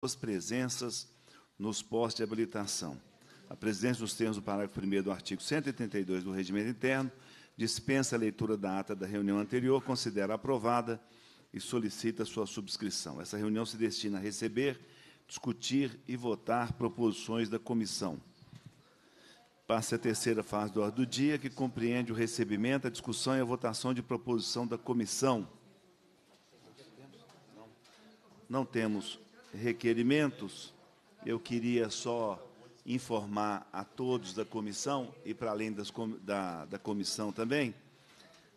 suas presenças nos postos de habilitação. A presidência, nos termos do parágrafo 1 do artigo 182 do Regimento Interno, dispensa a leitura da ata da reunião anterior, considera aprovada e solicita sua subscrição. Essa reunião se destina a receber, discutir e votar proposições da comissão. Passa a terceira fase do ordem do dia, que compreende o recebimento, a discussão e a votação de proposição da comissão. Não temos requerimentos, eu queria só informar a todos da comissão e para além das, da, da comissão também,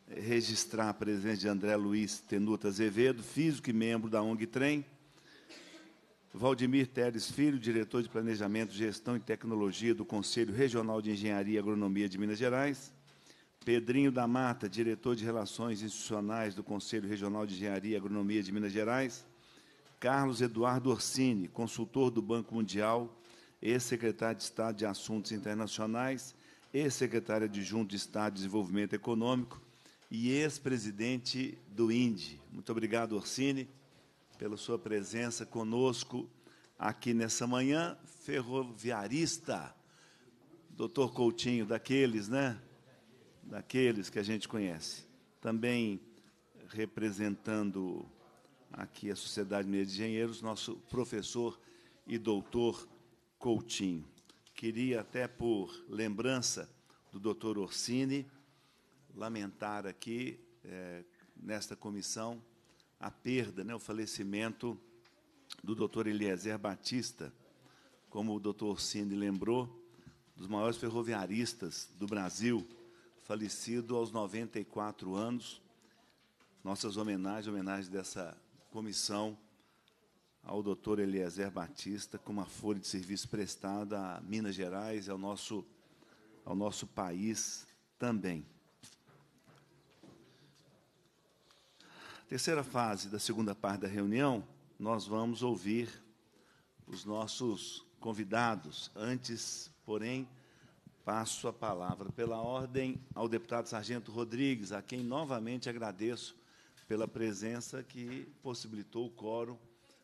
registrar a presença de André Luiz Tenuta Azevedo, físico e membro da ONG Trem, Valdemir Teres Filho, diretor de Planejamento, Gestão e Tecnologia do Conselho Regional de Engenharia e Agronomia de Minas Gerais, Pedrinho da Mata, diretor de Relações Institucionais do Conselho Regional de Engenharia e Agronomia de Minas Gerais, Carlos Eduardo Orsini, consultor do Banco Mundial, ex-secretário de Estado de Assuntos Internacionais, ex-secretário adjunto de Estado de Desenvolvimento Econômico e ex-presidente do INDE. Muito obrigado, Orsini, pela sua presença conosco aqui nessa manhã. Ferroviarista, doutor Coutinho, daqueles, né? Daqueles que a gente conhece. Também representando aqui a Sociedade Mineira de Engenheiros, nosso professor e doutor Coutinho. Queria até por lembrança do doutor Orsini lamentar aqui é, nesta comissão a perda, né, o falecimento do doutor Eliezer Batista, como o doutor Orsini lembrou, dos maiores ferroviaristas do Brasil, falecido aos 94 anos. Nossas homenagens, homenagens dessa comissão ao doutor Eliezer Batista com uma folha de serviço prestada a Minas Gerais e ao nosso, ao nosso país também. Terceira fase da segunda parte da reunião, nós vamos ouvir os nossos convidados. Antes, porém, passo a palavra pela ordem ao deputado Sargento Rodrigues, a quem novamente agradeço pela presença que possibilitou o quórum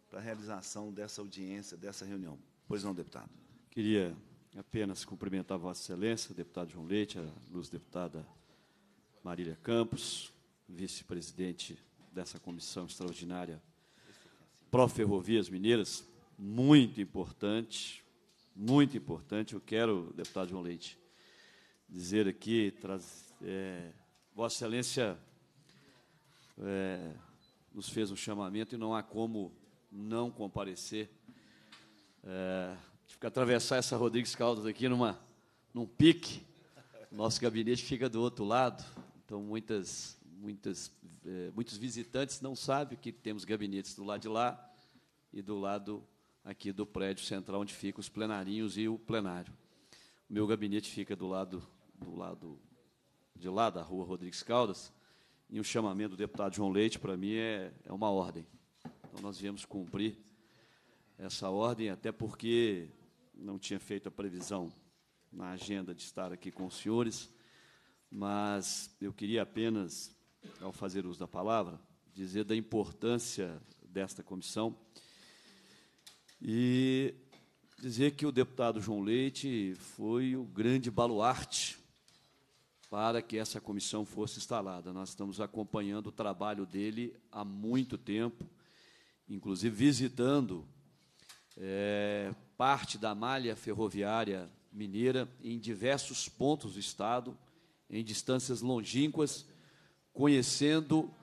para a realização dessa audiência, dessa reunião. Pois não, deputado. Queria apenas cumprimentar Vossa Excelência, deputado João Leite, a luz deputada Marília Campos, vice-presidente dessa comissão extraordinária Pró-Ferrovias Mineiras, muito importante, muito importante. Eu quero, deputado João Leite, dizer aqui, traz, é, Vossa Excelência é, nos fez um chamamento e não há como não comparecer. É, tive atravessar essa Rodrigues Caldas aqui numa, num pique. Nosso gabinete fica do outro lado, então muitas, muitas, é, muitos visitantes não sabem que temos gabinetes do lado de lá e do lado aqui do prédio central onde ficam os plenarinhos e o plenário. O meu gabinete fica do lado do lado de lá da rua Rodrigues Caldas e o chamamento do deputado João Leite, para mim, é, é uma ordem. Então, nós viemos cumprir essa ordem, até porque não tinha feito a previsão na agenda de estar aqui com os senhores, mas eu queria apenas, ao fazer uso da palavra, dizer da importância desta comissão e dizer que o deputado João Leite foi o grande baluarte para que essa comissão fosse instalada. Nós estamos acompanhando o trabalho dele há muito tempo, inclusive visitando é, parte da malha ferroviária mineira em diversos pontos do Estado, em distâncias longínquas, conhecendo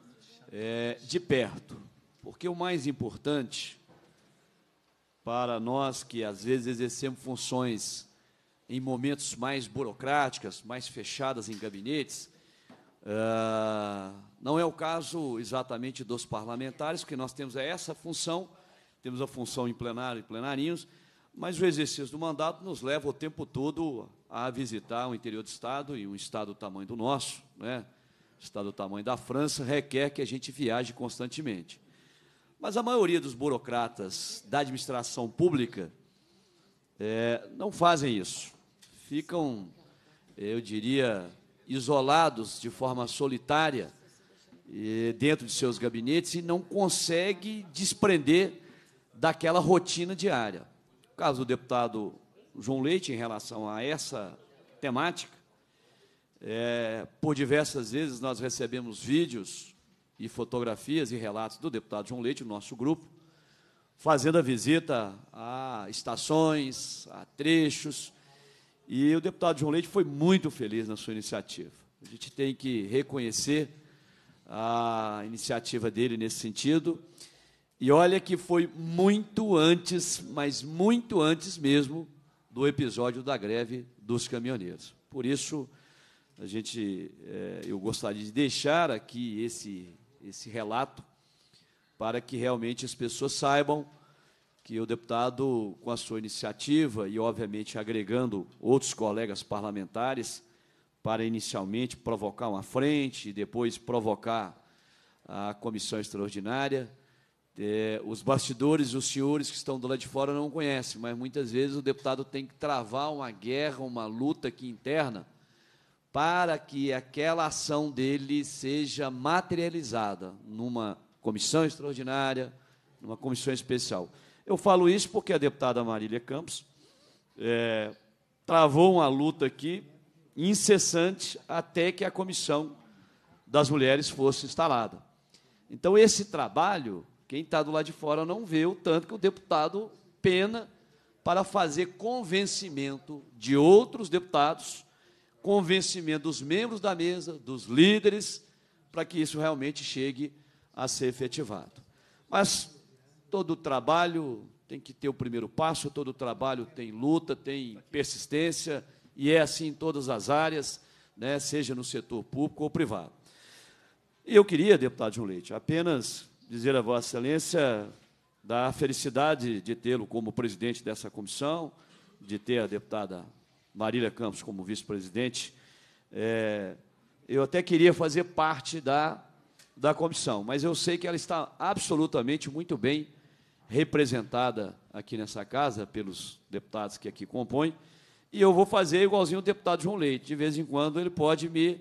é, de perto. Porque o mais importante para nós que às vezes exercemos funções em momentos mais burocráticas, mais fechadas em gabinetes. Ah, não é o caso exatamente dos parlamentares, porque nós temos essa função, temos a função em plenário e plenarinhos, mas o exercício do mandato nos leva o tempo todo a visitar o interior do Estado, e um Estado do tamanho do nosso, né? Estado do tamanho da França, requer que a gente viaje constantemente. Mas a maioria dos burocratas da administração pública é, não fazem isso ficam, eu diria, isolados de forma solitária dentro de seus gabinetes e não consegue desprender daquela rotina diária. O caso do deputado João Leite, em relação a essa temática, é, por diversas vezes nós recebemos vídeos e fotografias e relatos do deputado João Leite, o nosso grupo, fazendo a visita a estações, a trechos, e o deputado João Leite foi muito feliz na sua iniciativa. A gente tem que reconhecer a iniciativa dele nesse sentido. E olha que foi muito antes, mas muito antes mesmo, do episódio da greve dos caminhoneiros. Por isso, a gente, eh, eu gostaria de deixar aqui esse, esse relato para que realmente as pessoas saibam que o deputado, com a sua iniciativa e, obviamente, agregando outros colegas parlamentares, para inicialmente provocar uma frente e depois provocar a comissão extraordinária. É, os bastidores, os senhores que estão do lado de fora não conhecem, mas muitas vezes o deputado tem que travar uma guerra, uma luta aqui interna, para que aquela ação dele seja materializada numa comissão extraordinária, numa comissão especial. Eu falo isso porque a deputada Marília Campos é, travou uma luta aqui incessante até que a comissão das mulheres fosse instalada. Então, esse trabalho, quem está do lado de fora não vê o tanto que o deputado pena para fazer convencimento de outros deputados, convencimento dos membros da mesa, dos líderes, para que isso realmente chegue a ser efetivado. Mas todo trabalho tem que ter o primeiro passo, todo trabalho tem luta, tem persistência, e é assim em todas as áreas, né, seja no setor público ou privado. Eu queria, deputado João Leite, apenas dizer a Vossa Excelência da felicidade de tê-lo como presidente dessa comissão, de ter a deputada Marília Campos como vice-presidente. É, eu até queria fazer parte da da comissão, mas eu sei que ela está absolutamente muito bem representada aqui nessa casa pelos deputados que aqui compõem, e eu vou fazer igualzinho o deputado João Leite, de vez em quando ele pode me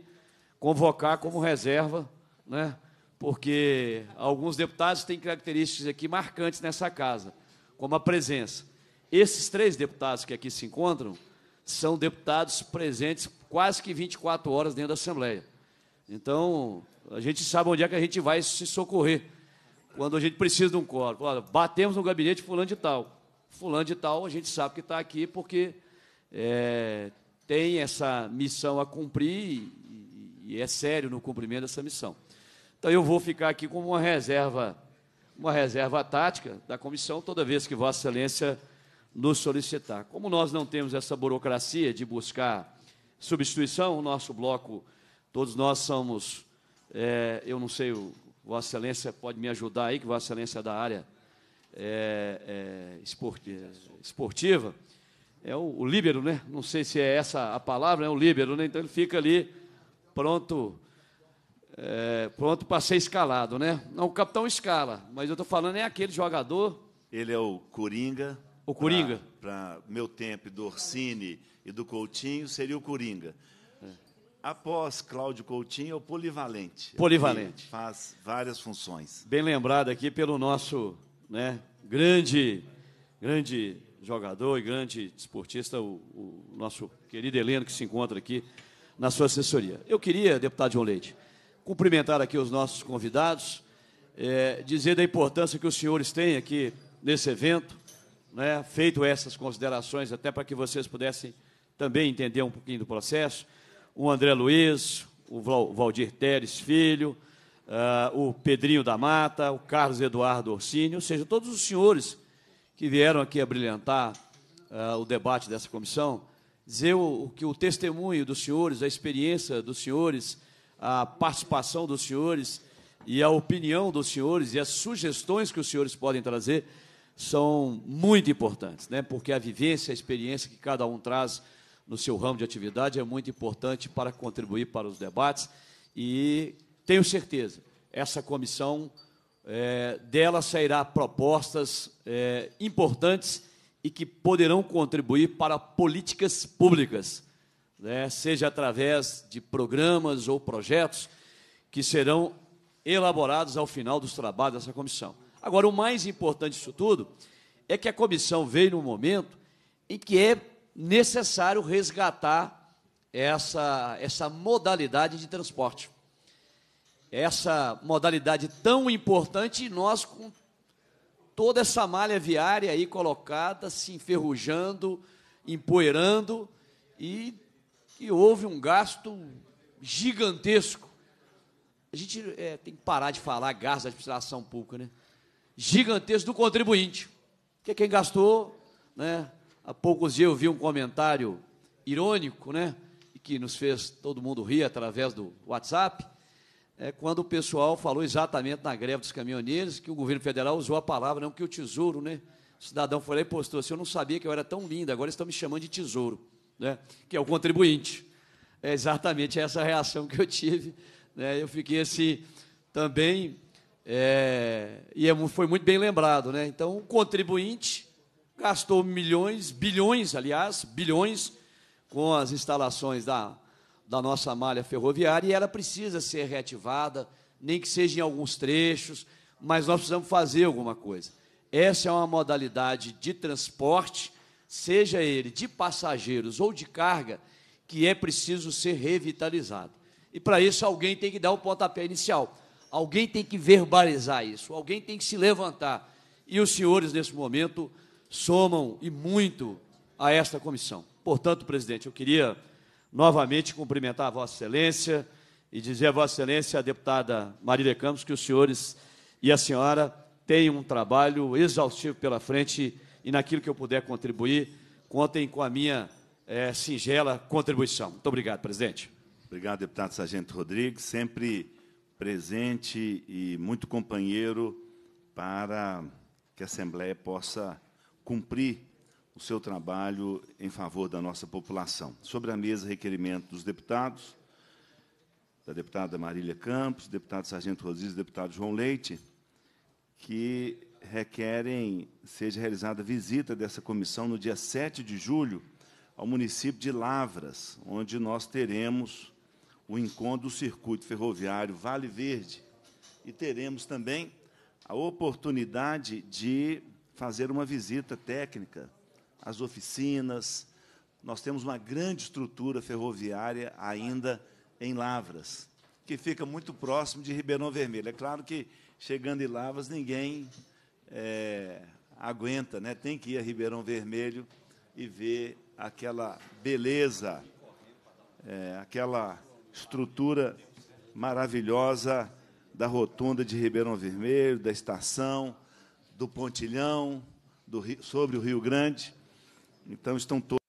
convocar como reserva, né? porque alguns deputados têm características aqui marcantes nessa casa, como a presença. Esses três deputados que aqui se encontram são deputados presentes quase que 24 horas dentro da Assembleia. Então, a gente sabe onde é que a gente vai se socorrer quando a gente precisa de um corpo. Olha, batemos no gabinete fulano de tal. Fulano de tal, a gente sabe que está aqui porque é, tem essa missão a cumprir e, e é sério no cumprimento dessa missão. Então, eu vou ficar aqui como uma reserva, uma reserva tática da comissão toda vez que Vossa Excelência nos solicitar. Como nós não temos essa burocracia de buscar substituição, o nosso bloco Todos nós somos, é, eu não sei, o, Vossa Excelência pode me ajudar aí, que Vossa Excelência é da área é, é, esporti esportiva. É o, o líbero, né? Não sei se é essa a palavra, é o líbero, né? Então ele fica ali pronto é, pronto para ser escalado, né? Não, o capitão escala, mas eu estou falando é aquele jogador. Ele é o Coringa. O Coringa. Para meu tempo, do Orsini e do Coutinho, seria o Coringa. Após Cláudio Coutinho, é o polivalente. Polivalente. Faz várias funções. Bem lembrado aqui pelo nosso né, grande, grande jogador e grande esportista, o, o, nosso querido Heleno, que se encontra aqui na sua assessoria. Eu queria, deputado João Leite, cumprimentar aqui os nossos convidados, é, dizer da importância que os senhores têm aqui nesse evento, né, feito essas considerações até para que vocês pudessem também entender um pouquinho do processo o André Luiz, o Valdir Teres Filho, uh, o Pedrinho da Mata, o Carlos Eduardo Orsini, ou seja, todos os senhores que vieram aqui a brilhantar uh, o debate dessa comissão, dizer o, que o testemunho dos senhores, a experiência dos senhores, a participação dos senhores e a opinião dos senhores e as sugestões que os senhores podem trazer são muito importantes, né? porque a vivência, a experiência que cada um traz no seu ramo de atividade é muito importante para contribuir para os debates e tenho certeza, essa comissão é, dela sairá propostas é, importantes e que poderão contribuir para políticas públicas, né, seja através de programas ou projetos que serão elaborados ao final dos trabalhos dessa comissão. Agora, o mais importante disso tudo é que a comissão veio num momento em que é necessário resgatar essa, essa modalidade de transporte. Essa modalidade tão importante, e nós, com toda essa malha viária aí colocada, se enferrujando, empoeirando, e, e houve um gasto gigantesco. A gente é, tem que parar de falar gasto da administração pública, né? Gigantesco do contribuinte. Porque quem gastou, né? Há poucos dias eu vi um comentário irônico, né? Que nos fez todo mundo rir através do WhatsApp. É quando o pessoal falou exatamente na greve dos caminhoneiros que o governo federal usou a palavra, não que o tesouro, né? O cidadão foi lá e postou assim: eu não sabia que eu era tão linda, agora estão me chamando de tesouro, né? Que é o contribuinte. É exatamente essa reação que eu tive. Né? Eu fiquei assim também. É, e é foi muito bem lembrado, né? Então, o contribuinte gastou milhões, bilhões, aliás, bilhões, com as instalações da, da nossa malha ferroviária e ela precisa ser reativada, nem que seja em alguns trechos, mas nós precisamos fazer alguma coisa. Essa é uma modalidade de transporte, seja ele de passageiros ou de carga, que é preciso ser revitalizado. E para isso alguém tem que dar o pontapé inicial, alguém tem que verbalizar isso, alguém tem que se levantar. E os senhores, nesse momento, somam e muito a esta comissão. Portanto, presidente, eu queria novamente cumprimentar a Vossa Excelência e dizer a Vossa Excelência, a deputada Marília Campos, que os senhores e a senhora têm um trabalho exaustivo pela frente e naquilo que eu puder contribuir, contem com a minha é, singela contribuição. Muito obrigado, presidente. Obrigado, deputado Sargento Rodrigues, sempre presente e muito companheiro para que a Assembleia possa cumprir o seu trabalho em favor da nossa população. Sobre a mesa, requerimento dos deputados, da deputada Marília Campos, deputado Sargento e deputado João Leite, que requerem seja realizada visita dessa comissão no dia 7 de julho ao município de Lavras, onde nós teremos o encontro do circuito ferroviário Vale Verde e teremos também a oportunidade de fazer uma visita técnica às oficinas. Nós temos uma grande estrutura ferroviária ainda em Lavras, que fica muito próximo de Ribeirão Vermelho. É claro que chegando em Lavras ninguém é, aguenta, né? tem que ir a Ribeirão Vermelho e ver aquela beleza, é, aquela estrutura maravilhosa da rotunda de Ribeirão Vermelho, da estação do Pontilhão, do Rio, sobre o Rio Grande. Então estão todos.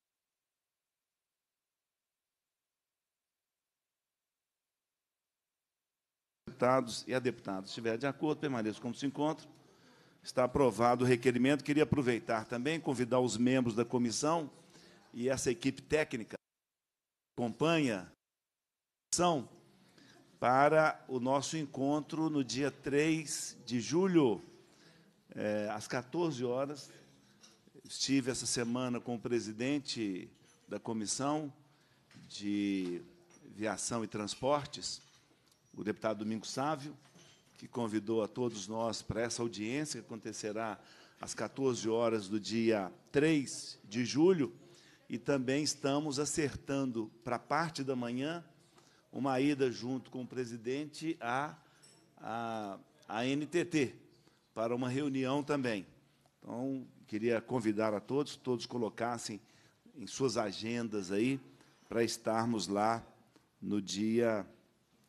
Deputados e a deputada. Se estiver de acordo, permaneça como se encontra. Está aprovado o requerimento. Queria aproveitar também, convidar os membros da comissão e essa equipe técnica que acompanha para o nosso encontro no dia 3 de julho. É, às 14 horas, estive essa semana com o presidente da Comissão de Viação e Transportes, o deputado Domingo Sávio, que convidou a todos nós para essa audiência que acontecerá às 14 horas do dia 3 de julho, e também estamos acertando para parte da manhã uma ida junto com o presidente à, à, a NTT, para uma reunião também. Então, queria convidar a todos, todos colocassem em suas agendas aí, para estarmos lá no dia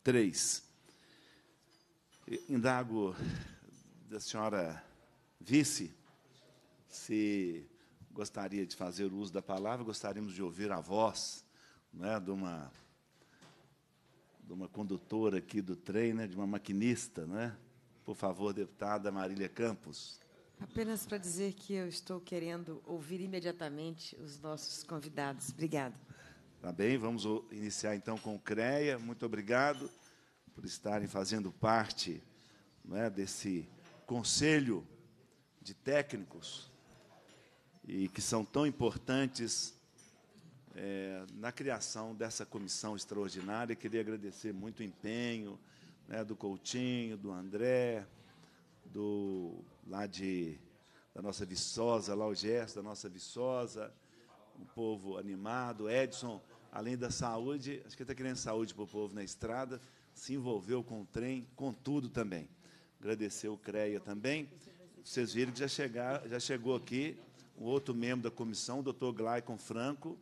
3. Indago da senhora vice se gostaria de fazer uso da palavra, gostaríamos de ouvir a voz né, de, uma, de uma condutora aqui do trem, né, de uma maquinista, né, por favor, deputada Marília Campos. Apenas para dizer que eu estou querendo ouvir imediatamente os nossos convidados. Obrigada. Tá bem, vamos iniciar então com o CREA. Muito obrigado por estarem fazendo parte né, desse conselho de técnicos e que são tão importantes é, na criação dessa comissão extraordinária. Queria agradecer muito o empenho, né, do Coutinho, do André, do lá de da nossa Viçosa, lá o Gerson, da nossa Viçosa, um povo animado, Edson, além da saúde, acho que está querendo saúde para o povo na estrada, se envolveu com o trem, com tudo também. Agradecer o CREA também. Vocês viram que já, chegar, já chegou aqui um outro membro da comissão, o doutor Glaicon Franco,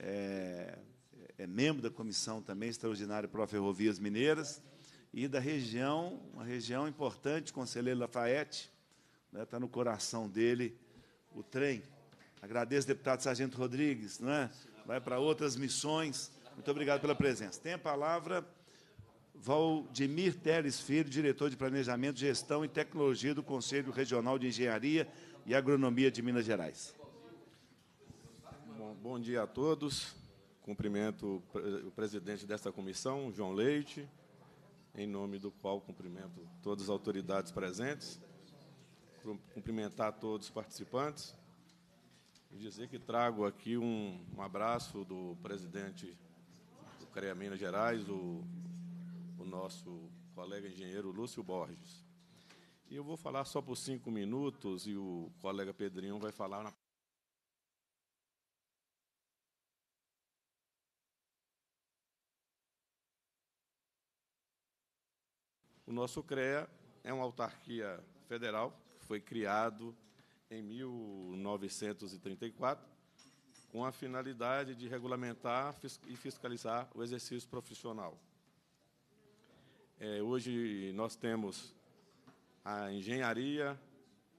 é, é membro da comissão também, extraordinário Pró Ferrovias Mineiras e da região, uma região importante, Conselheiro Lafayette, está né, no coração dele o trem. Agradeço, deputado Sargento Rodrigues, né vai para outras missões. Muito obrigado pela presença. Tem a palavra Valdemir Teles Filho, diretor de Planejamento, Gestão e Tecnologia do Conselho Regional de Engenharia e Agronomia de Minas Gerais. Bom, bom dia a todos. Cumprimento o presidente desta comissão, João Leite, em nome do qual cumprimento todas as autoridades presentes, cumprimentar todos os participantes e dizer que trago aqui um, um abraço do presidente do CREA Minas Gerais, o, o nosso colega engenheiro Lúcio Borges. E eu vou falar só por cinco minutos e o colega Pedrinho vai falar na O nosso CREA é uma autarquia federal que foi criado em 1934 com a finalidade de regulamentar e fiscalizar o exercício profissional. É, hoje nós temos a engenharia,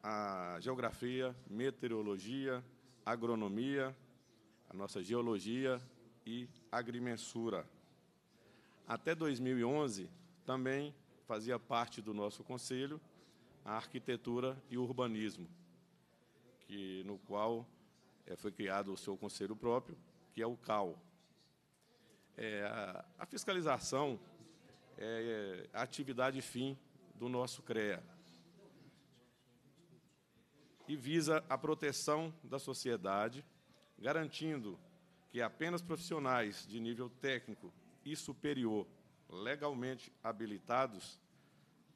a geografia, meteorologia, agronomia, a nossa geologia e agrimensura. Até 2011, também fazia parte do nosso conselho a arquitetura e o urbanismo, que, no qual é, foi criado o seu conselho próprio, que é o CAL. É, a, a fiscalização é, é a atividade fim do nosso CREA e visa a proteção da sociedade, garantindo que apenas profissionais de nível técnico e superior legalmente habilitados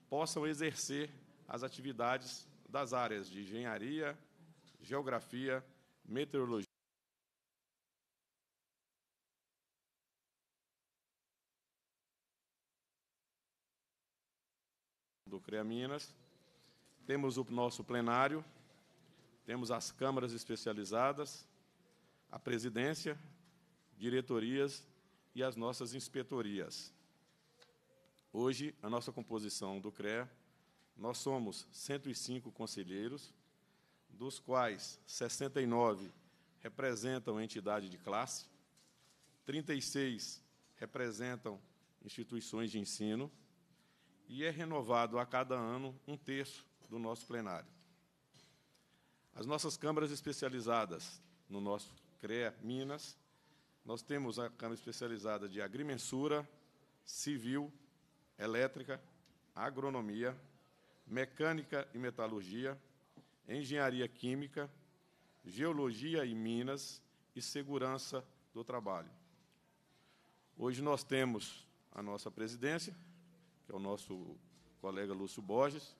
possam exercer as atividades das áreas de engenharia, geografia, meteorologia. do CREA Minas, temos o nosso plenário, temos as câmaras especializadas, a presidência, diretorias e as nossas inspetorias. Hoje, a nossa composição do CREA, nós somos 105 conselheiros, dos quais 69 representam a entidade de classe, 36 representam instituições de ensino e é renovado a cada ano um terço do nosso plenário. As nossas câmaras especializadas no nosso CREA Minas, nós temos a Câmara Especializada de Agrimensura, Civil elétrica, agronomia, mecânica e metalurgia, engenharia química, geologia e minas e segurança do trabalho. Hoje nós temos a nossa presidência, que é o nosso colega Lúcio Borges,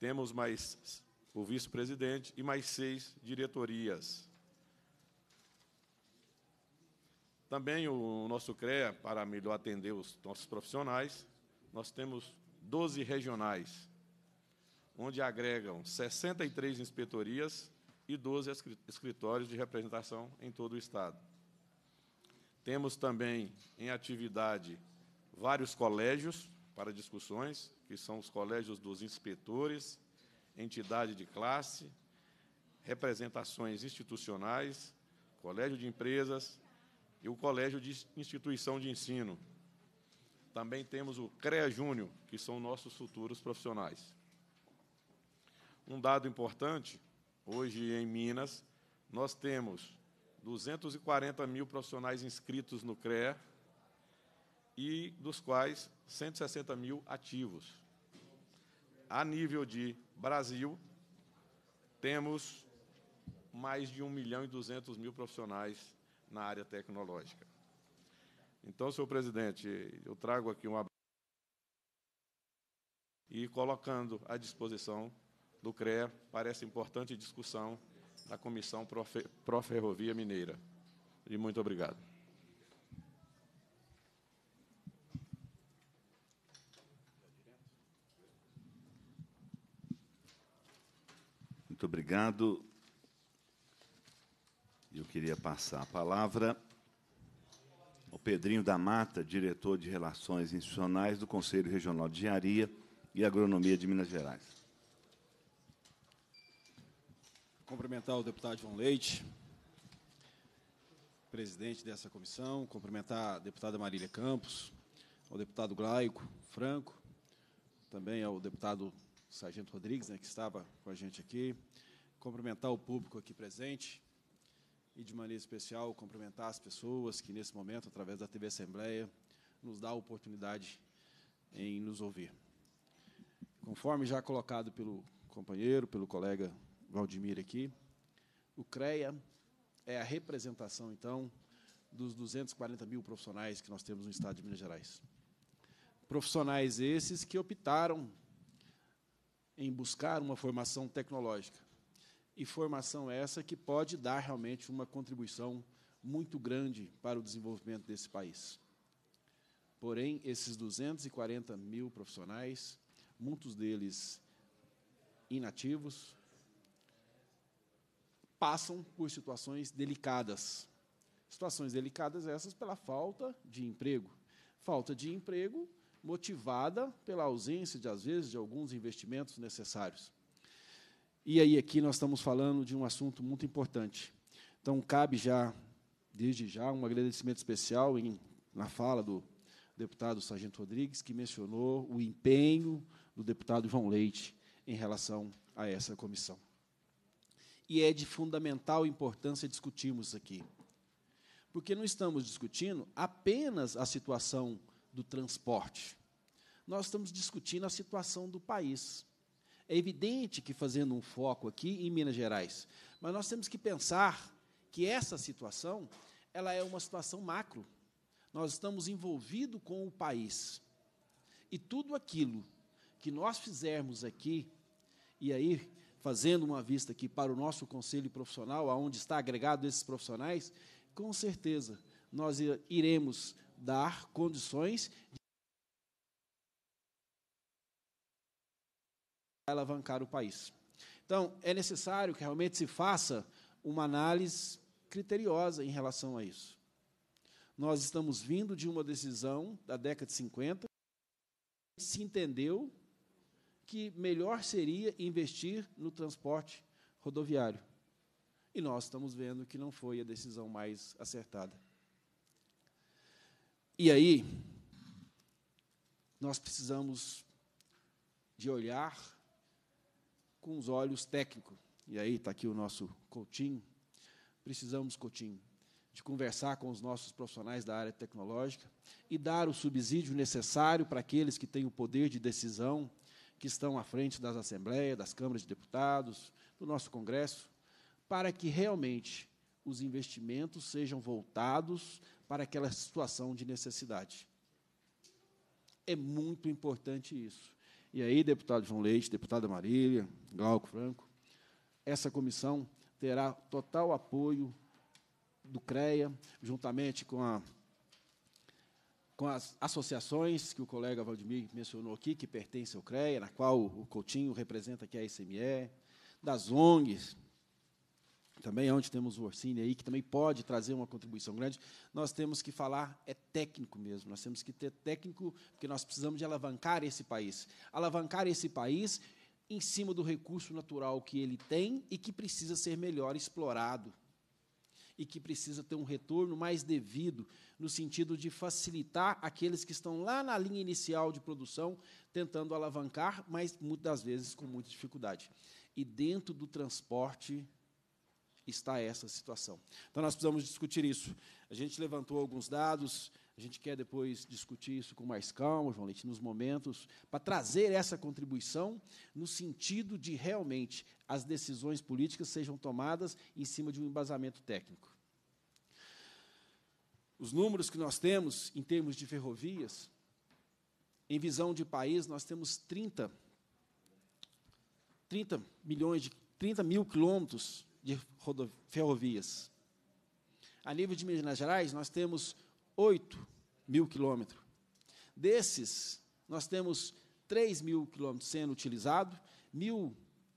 temos mais o vice-presidente e mais seis diretorias. Também o nosso CREA, para melhor atender os nossos profissionais, nós temos 12 regionais, onde agregam 63 inspetorias e 12 escritórios de representação em todo o Estado. Temos também em atividade vários colégios para discussões, que são os colégios dos inspetores, entidade de classe, representações institucionais, colégio de empresas e o colégio de instituição de ensino, também temos o CREA Júnior, que são nossos futuros profissionais. Um dado importante, hoje em Minas, nós temos 240 mil profissionais inscritos no CREA e dos quais 160 mil ativos. A nível de Brasil, temos mais de 1 milhão e 200 mil profissionais na área tecnológica. Então, senhor presidente, eu trago aqui um abraço e colocando à disposição do CREA para essa importante discussão da Comissão Pró-Ferrovia Mineira. E muito obrigado. Muito obrigado. Eu queria passar a palavra o Pedrinho da Mata, diretor de Relações Institucionais do Conselho Regional de Engenharia e Agronomia de Minas Gerais. Cumprimentar o deputado João Leite, presidente dessa comissão, cumprimentar a deputada Marília Campos, ao deputado Glaico Franco, também ao deputado Sargento Rodrigues, né, que estava com a gente aqui, cumprimentar o público aqui presente, e, de maneira especial, cumprimentar as pessoas que, nesse momento, através da TV Assembleia, nos dá a oportunidade em nos ouvir. Conforme já colocado pelo companheiro, pelo colega Valdimir aqui, o CREA é a representação, então, dos 240 mil profissionais que nós temos no Estado de Minas Gerais. Profissionais esses que optaram em buscar uma formação tecnológica e formação essa que pode dar realmente uma contribuição muito grande para o desenvolvimento desse país. Porém, esses 240 mil profissionais, muitos deles inativos, passam por situações delicadas. Situações delicadas essas pela falta de emprego. Falta de emprego motivada pela ausência, de, às vezes, de alguns investimentos necessários. E aí, aqui nós estamos falando de um assunto muito importante. Então, cabe já, desde já, um agradecimento especial em, na fala do deputado Sargento Rodrigues, que mencionou o empenho do deputado João Leite em relação a essa comissão. E é de fundamental importância discutirmos aqui, porque não estamos discutindo apenas a situação do transporte, nós estamos discutindo a situação do país. É evidente que fazendo um foco aqui em Minas Gerais, mas nós temos que pensar que essa situação ela é uma situação macro. Nós estamos envolvidos com o país. E tudo aquilo que nós fizermos aqui, e aí fazendo uma vista aqui para o nosso conselho profissional, aonde está agregado esses profissionais, com certeza nós iremos dar condições alavancar o país. Então, é necessário que realmente se faça uma análise criteriosa em relação a isso. Nós estamos vindo de uma decisão da década de 50 que se entendeu que melhor seria investir no transporte rodoviário. E nós estamos vendo que não foi a decisão mais acertada. E aí, nós precisamos de olhar com os olhos técnicos. E aí está aqui o nosso Coutinho. Precisamos, Coutinho, de conversar com os nossos profissionais da área tecnológica e dar o subsídio necessário para aqueles que têm o poder de decisão, que estão à frente das assembleias, das câmaras de deputados, do nosso Congresso, para que realmente os investimentos sejam voltados para aquela situação de necessidade. É muito importante isso. E aí, deputado João Leite, deputada Marília, Glauco Franco, essa comissão terá total apoio do CREA, juntamente com, a, com as associações que o colega Valdemir mencionou aqui, que pertencem ao CREA, na qual o Coutinho representa aqui é a SME, das ONGs, também onde temos o Orsini aí, que também pode trazer uma contribuição grande, nós temos que falar, é técnico mesmo, nós temos que ter técnico, porque nós precisamos de alavancar esse país. Alavancar esse país em cima do recurso natural que ele tem e que precisa ser melhor explorado e que precisa ter um retorno mais devido, no sentido de facilitar aqueles que estão lá na linha inicial de produção, tentando alavancar, mas muitas das vezes com muita dificuldade. E dentro do transporte está essa situação. Então nós precisamos discutir isso. A gente levantou alguns dados, a gente quer depois discutir isso com mais calma, João Leite, nos momentos, para trazer essa contribuição no sentido de realmente as decisões políticas sejam tomadas em cima de um embasamento técnico. Os números que nós temos em termos de ferrovias, em visão de país, nós temos 30, 30 milhões de 30 mil quilômetros de ferrovias. A nível de Minas Gerais, nós temos 8 mil quilômetros. Desses, nós temos 3 mil quilômetros sendo utilizados, mil,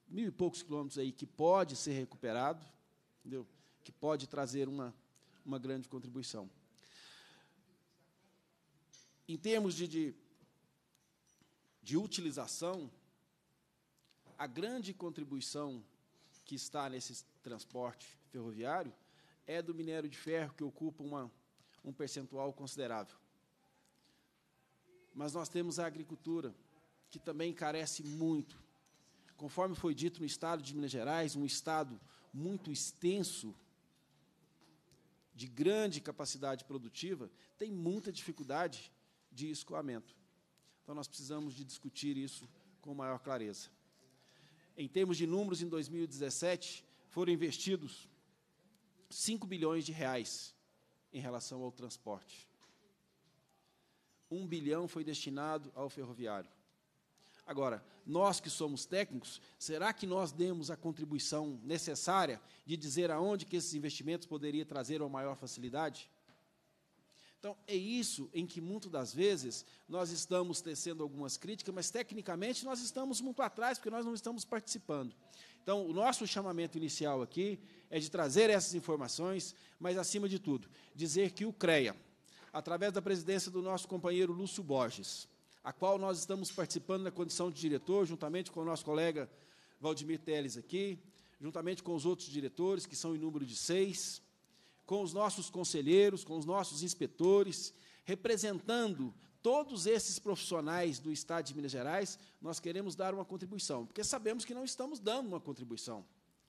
mil e poucos quilômetros aí que pode ser recuperado, entendeu? que pode trazer uma, uma grande contribuição. Em termos de, de, de utilização, a grande contribuição que está nesse transporte ferroviário é do minério de ferro, que ocupa uma, um percentual considerável. Mas nós temos a agricultura, que também carece muito. Conforme foi dito no estado de Minas Gerais, um estado muito extenso, de grande capacidade produtiva, tem muita dificuldade de escoamento. Então, nós precisamos de discutir isso com maior clareza. Em termos de números, em 2017 foram investidos 5 bilhões de reais em relação ao transporte. 1 bilhão foi destinado ao ferroviário. Agora, nós que somos técnicos, será que nós demos a contribuição necessária de dizer aonde que esses investimentos poderiam trazer uma maior facilidade? Então, é isso em que muitas das vezes nós estamos tecendo algumas críticas, mas tecnicamente nós estamos muito atrás, porque nós não estamos participando. Então, o nosso chamamento inicial aqui é de trazer essas informações, mas, acima de tudo, dizer que o CREA, através da presidência do nosso companheiro Lúcio Borges, a qual nós estamos participando na condição de diretor, juntamente com o nosso colega Valdemir Teles aqui, juntamente com os outros diretores, que são em número de seis, com os nossos conselheiros, com os nossos inspetores, representando todos esses profissionais do Estado de Minas Gerais, nós queremos dar uma contribuição, porque sabemos que não estamos dando uma contribuição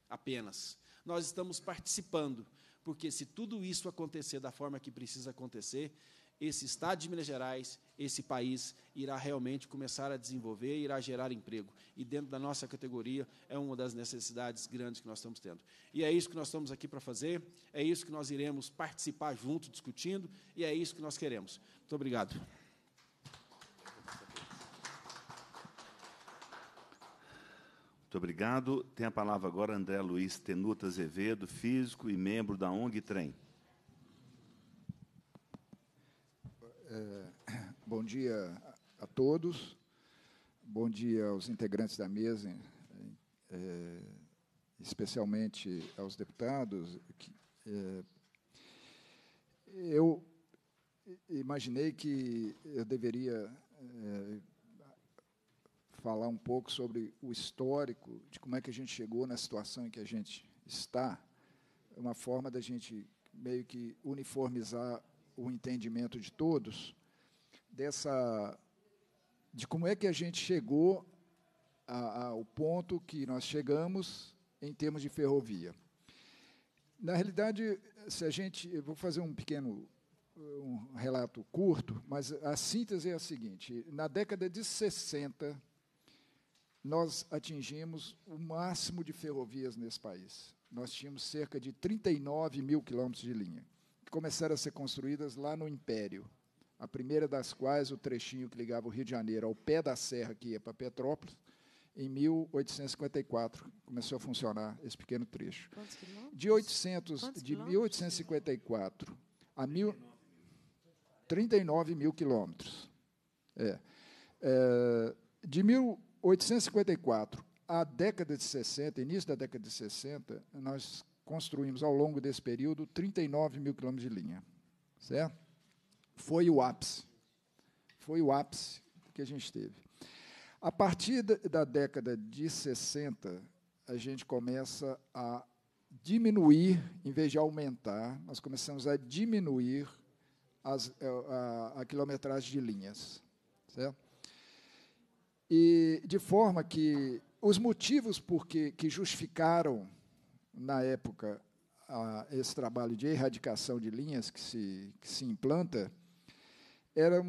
apenas, nós estamos participando, porque se tudo isso acontecer da forma que precisa acontecer, esse Estado de Minas Gerais, esse país, irá realmente começar a desenvolver, irá gerar emprego. E dentro da nossa categoria é uma das necessidades grandes que nós estamos tendo. E é isso que nós estamos aqui para fazer, é isso que nós iremos participar junto, discutindo, e é isso que nós queremos. Muito obrigado. Muito obrigado. Tem a palavra agora André Luiz Tenuta Azevedo, físico e membro da ONG Trem. Eh, bom dia a todos, bom dia aos integrantes da mesa, é, especialmente aos deputados. Que, é, eu imaginei que eu deveria falar um pouco sobre o histórico de como é que a gente chegou na situação em que a gente está, é uma forma da gente meio que uniformizar o entendimento de todos dessa de como é que a gente chegou a, ao ponto que nós chegamos em termos de ferrovia. Na realidade, se a gente, eu vou fazer um pequeno um relato curto, mas a síntese é a seguinte: na década de 60 nós atingimos o máximo de ferrovias nesse país. Nós tínhamos cerca de 39 mil quilômetros de linha começaram a ser construídas lá no Império. A primeira das quais, o trechinho que ligava o Rio de Janeiro ao pé da serra que ia para Petrópolis, em 1854 começou a funcionar esse pequeno trecho. Quantos quilômetros? De, 800, Quantos de 1854 a mil, 39 mil quilômetros. É. É, de 1854 à década de 60, início da década de 60, nós construímos ao longo desse período 39 mil quilômetros de linha. Certo? Foi o ápice. Foi o ápice que a gente teve. A partir da década de 60, a gente começa a diminuir, em vez de aumentar, nós começamos a diminuir as, a, é, a, a quilometragem de linhas. Certo? E de forma que os motivos porque, que justificaram na época, a, esse trabalho de erradicação de linhas que se, que se implanta, era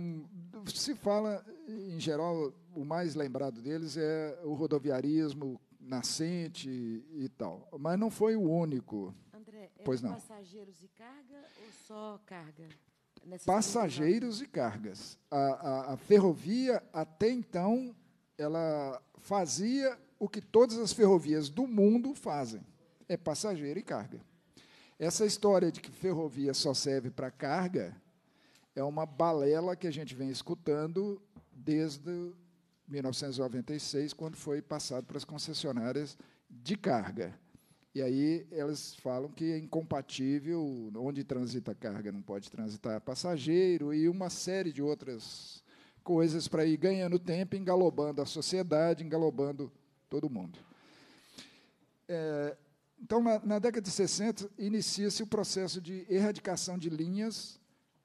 se fala, em geral, o mais lembrado deles é o rodoviarismo nascente e tal. Mas não foi o único. André, pois não. passageiros e carga ou só carga? passageiros e cargas. A, a, a ferrovia, até então, ela fazia o que todas as ferrovias do mundo fazem é passageiro e carga. Essa história de que ferrovia só serve para carga é uma balela que a gente vem escutando desde 1996, quando foi passado para as concessionárias de carga. E aí elas falam que é incompatível, onde transita carga não pode transitar passageiro e uma série de outras coisas para ir ganhando tempo, engalobando a sociedade, engalobando todo mundo. É, então, na, na década de 60, inicia-se o processo de erradicação de linhas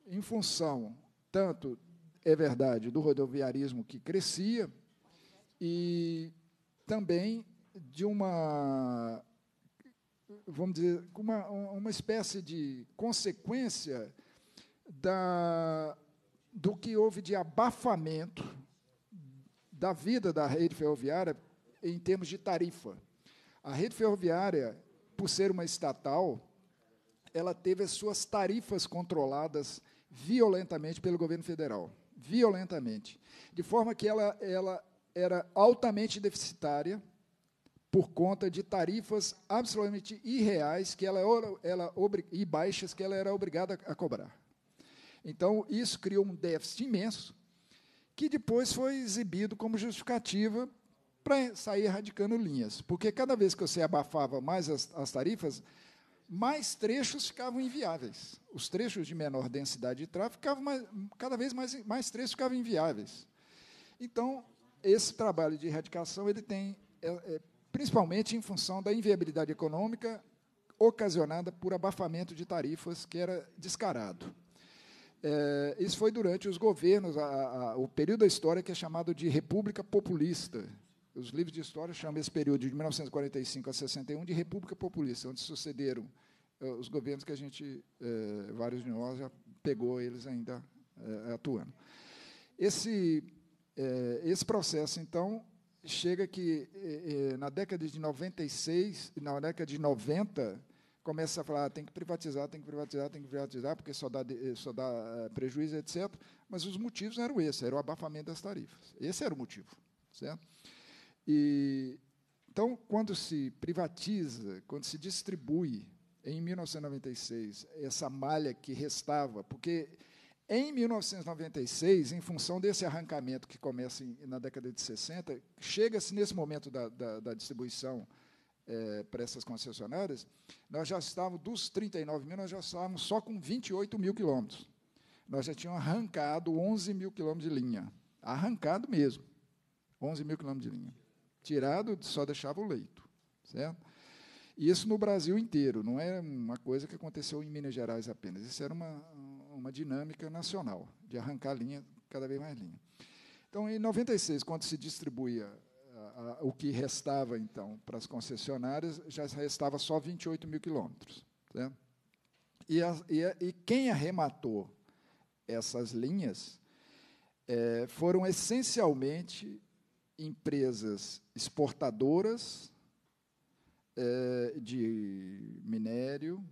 em função, tanto, é verdade, do rodoviarismo que crescia e também de uma, vamos dizer, uma, uma espécie de consequência da, do que houve de abafamento da vida da rede ferroviária em termos de tarifa. A rede ferroviária por ser uma estatal, ela teve as suas tarifas controladas violentamente pelo governo federal. Violentamente. De forma que ela, ela era altamente deficitária por conta de tarifas absolutamente irreais que ela, ela, e baixas que ela era obrigada a cobrar. Então, isso criou um déficit imenso, que depois foi exibido como justificativa para sair radicando linhas. Porque cada vez que você abafava mais as, as tarifas, mais trechos ficavam inviáveis. Os trechos de menor densidade de tráfego ficavam mais, cada vez mais, mais trechos ficavam inviáveis. Então, esse trabalho de erradicação ele tem, é, é, principalmente em função da inviabilidade econômica ocasionada por abafamento de tarifas que era descarado. É, isso foi durante os governos, a, a, o período da história que é chamado de República Populista, os livros de história chamam esse período de 1945 a 61 de República Populista, onde sucederam eh, os governos que a gente, eh, vários de nós, já pegou eles ainda eh, atuando. Esse, esse processo, então, chega que na década de 96, na década de 90, começa a falar, ah, tem que privatizar, tem que privatizar, tem que privatizar, porque só dá, só dá prejuízo, etc. Mas os motivos eram esses, era o abafamento das tarifas. Esse era o motivo, certo? E então, quando se privatiza, quando se distribui em 1996 essa malha que restava, porque em 1996, em função desse arrancamento que começa em, na década de 60, chega-se nesse momento da, da, da distribuição é, para essas concessionárias, nós já estávamos, dos 39 mil, nós já estávamos só com 28 mil quilômetros. Nós já tínhamos arrancado 11 mil quilômetros de linha. Arrancado mesmo. 11 mil quilômetros de linha tirado, só deixava o leito, certo? E isso no Brasil inteiro, não é uma coisa que aconteceu em Minas Gerais apenas. Isso era uma, uma dinâmica nacional, de arrancar linha, cada vez mais linha. Então, em 96, quando se distribuía a, a, o que restava, então, para as concessionárias, já restava só 28 mil quilômetros. Certo? E, a, e, e, quem arrematou essas linhas é, foram essencialmente empresas exportadoras é, de minério,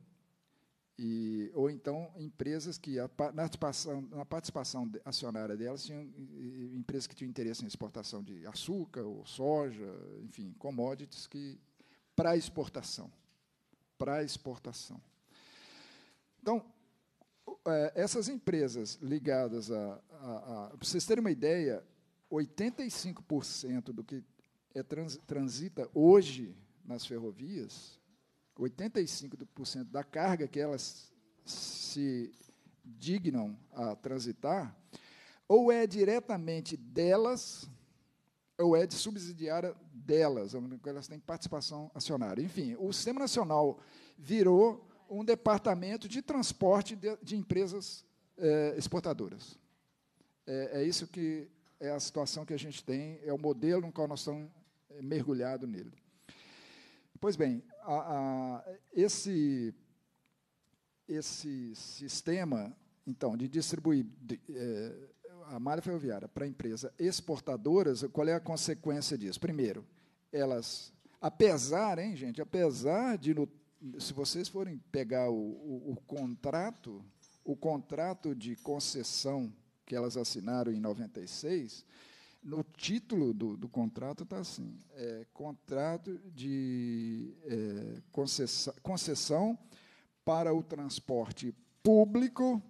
e, ou então empresas que, a, na, participação, na participação acionária delas, tinham empresas que tinham interesse em exportação de açúcar ou soja, enfim, commodities que para exportação. Para exportação. Então, é, essas empresas ligadas a, a, a. Para vocês terem uma ideia, 85% do que é trans, transita hoje nas ferrovias, 85% da carga que elas se dignam a transitar, ou é diretamente delas, ou é de subsidiária delas, é elas têm participação acionária. Enfim, o Sistema Nacional virou um departamento de transporte de, de empresas eh, exportadoras. É, é isso que é a situação que a gente tem, é o modelo no qual nós estamos é, mergulhados nele. Pois bem, a, a, esse, esse sistema, então, de distribuir de, é, a malha ferroviária para empresas exportadoras, qual é a consequência disso? Primeiro, elas, apesar, hein, gente, apesar de, no, se vocês forem pegar o, o, o contrato, o contrato de concessão que elas assinaram em 96, no título do, do contrato está assim: é, contrato de é, concessão, concessão para o transporte público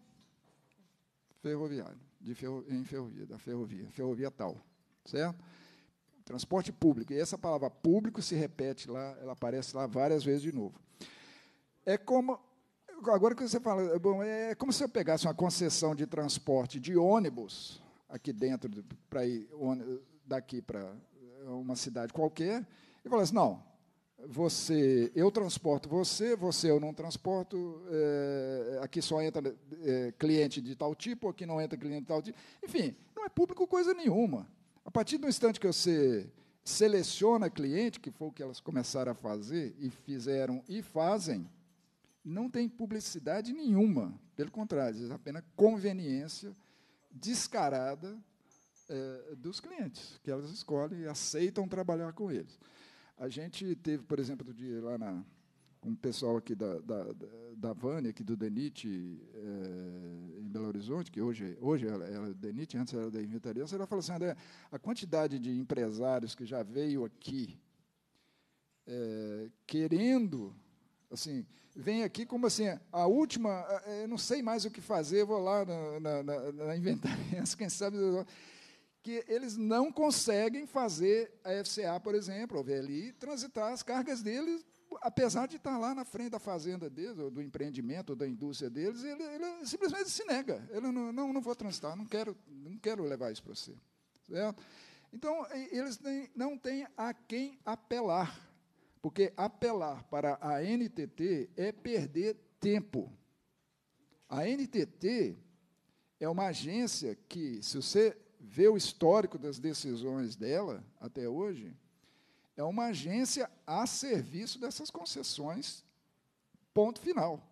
ferroviário, de ferro, em ferrovia, da ferrovia, ferrovia tal, certo? Transporte público. E essa palavra público se repete lá, ela aparece lá várias vezes de novo. É como agora que você fala, é bom, é como se eu pegasse uma concessão de transporte de ônibus aqui dentro para ir daqui para uma cidade qualquer e falasse assim, não, você, eu transporto você, você eu não transporto, é, aqui só entra é, cliente de tal tipo, aqui não entra cliente de tal tipo. Enfim, não é público coisa nenhuma. A partir do instante que você seleciona cliente, que foi o que elas começaram a fazer e fizeram e fazem, não tem publicidade nenhuma, pelo contrário, é apenas conveniência descarada é, dos clientes, que elas escolhem e aceitam trabalhar com eles. A gente teve, por exemplo, do dia lá na, com um o pessoal aqui da, da, da Vânia, aqui do DENIT, é, em Belo Horizonte, que hoje, hoje ela, ela é DENIT, antes era da Inventariança, ela falou assim, André, a quantidade de empresários que já veio aqui é, querendo, assim, vem aqui como assim, a última, é, eu não sei mais o que fazer, vou lá na, na, na, na quem sabe. Que eles não conseguem fazer a FCA, por exemplo, ou VLI, transitar as cargas deles, apesar de estar lá na frente da fazenda deles, ou do empreendimento, ou da indústria deles, ele, ele simplesmente se nega. Ele não, não, não vou transitar, não quero, não quero levar isso para você. Certo? Então, eles não têm a quem apelar. Porque apelar para a NTT é perder tempo. A NTT é uma agência que, se você vê o histórico das decisões dela até hoje, é uma agência a serviço dessas concessões, ponto final.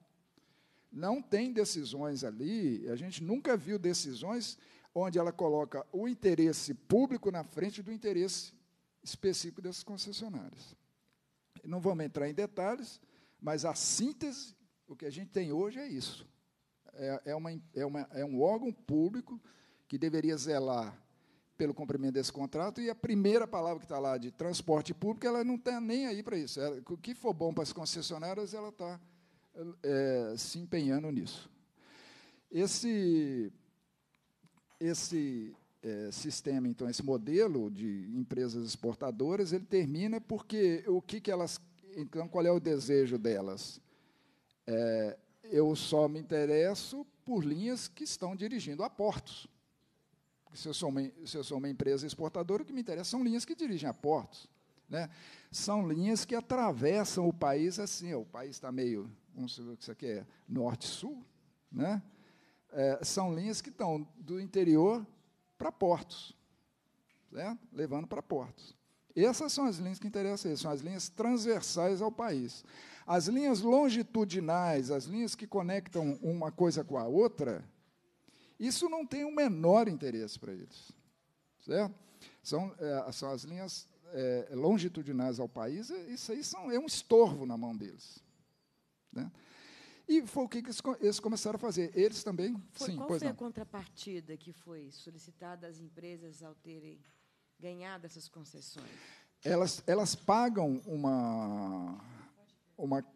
Não tem decisões ali, a gente nunca viu decisões onde ela coloca o interesse público na frente do interesse específico dessas concessionárias. Não vamos entrar em detalhes, mas a síntese, o que a gente tem hoje é isso. É, é, uma, é, uma, é um órgão público que deveria zelar pelo cumprimento desse contrato, e a primeira palavra que está lá de transporte público, ela não está nem aí para isso. Ela, o que for bom para as concessionárias, ela está é, se empenhando nisso. Esse, esse é, sistema, então, esse modelo de empresas exportadoras, ele termina porque o que, que elas. Então, qual é o desejo delas? É, eu só me interesso por linhas que estão dirigindo a portos. Se eu, sou uma, se eu sou uma empresa exportadora, o que me interessa são linhas que dirigem a portos. Né? São linhas que atravessam o país assim. o país está meio. Não sei o que isso aqui é: norte-sul. Né? É, são linhas que estão do interior para Portos, né? levando para Portos. Essas são as linhas que interessam eles, são as linhas transversais ao país. As linhas longitudinais, as linhas que conectam uma coisa com a outra, isso não tem o menor interesse para eles. Certo? São, é, são as linhas é, longitudinais ao país, isso aí são, é um estorvo na mão deles. Né? E foi o que eles começaram a fazer. Eles também. Foi, sim, qual foi não. a contrapartida que foi solicitada às empresas ao terem ganhado essas concessões? Elas, elas pagam uma, uma.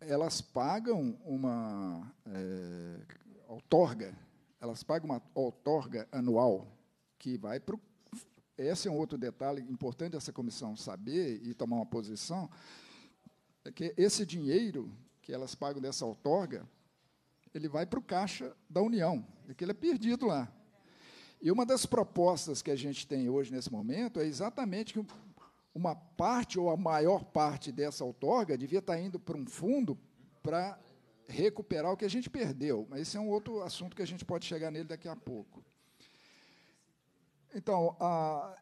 Elas pagam uma. É, outorga. Elas pagam uma outorga anual que vai para o. Esse é um outro detalhe importante essa comissão saber e tomar uma posição, é que esse dinheiro que elas pagam dessa outorga, ele vai para o caixa da União, e que ele é perdido lá. E uma das propostas que a gente tem hoje nesse momento é exatamente que uma parte ou a maior parte dessa outorga devia estar tá indo para um fundo para recuperar o que a gente perdeu. Mas esse é um outro assunto que a gente pode chegar nele daqui a pouco. Então, a,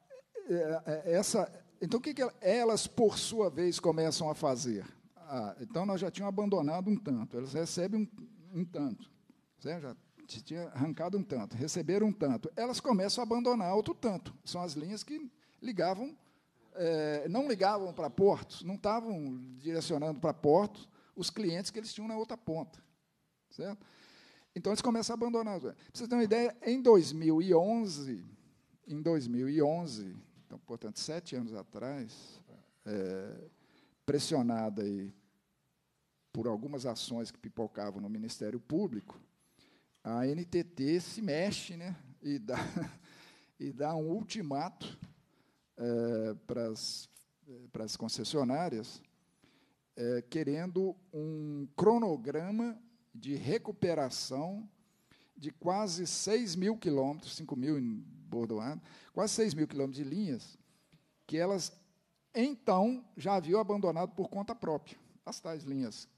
é, é, essa, então o que, que elas, por sua vez, começam a fazer? Ah, então, nós já tínhamos abandonado um tanto. Elas recebem um, um tanto. Certo? Já tinha arrancado um tanto, receberam um tanto. Elas começam a abandonar outro tanto. São as linhas que ligavam, é, não ligavam para portos, não estavam direcionando para portos os clientes que eles tinham na outra ponta. Certo? Então, eles começam a abandonar. Para vocês terem uma ideia, em 2011, em 2011, então, portanto, sete anos atrás, é, pressionada aí por algumas ações que pipocavam no Ministério Público, a NTT se mexe né, e, dá, e dá um ultimato é, é, para as concessionárias, é, querendo um cronograma de recuperação de quase 6 mil quilômetros, 5 mil em bordoado, quase 6 mil quilômetros de linhas, que elas então já haviam abandonado por conta própria. As tais linhas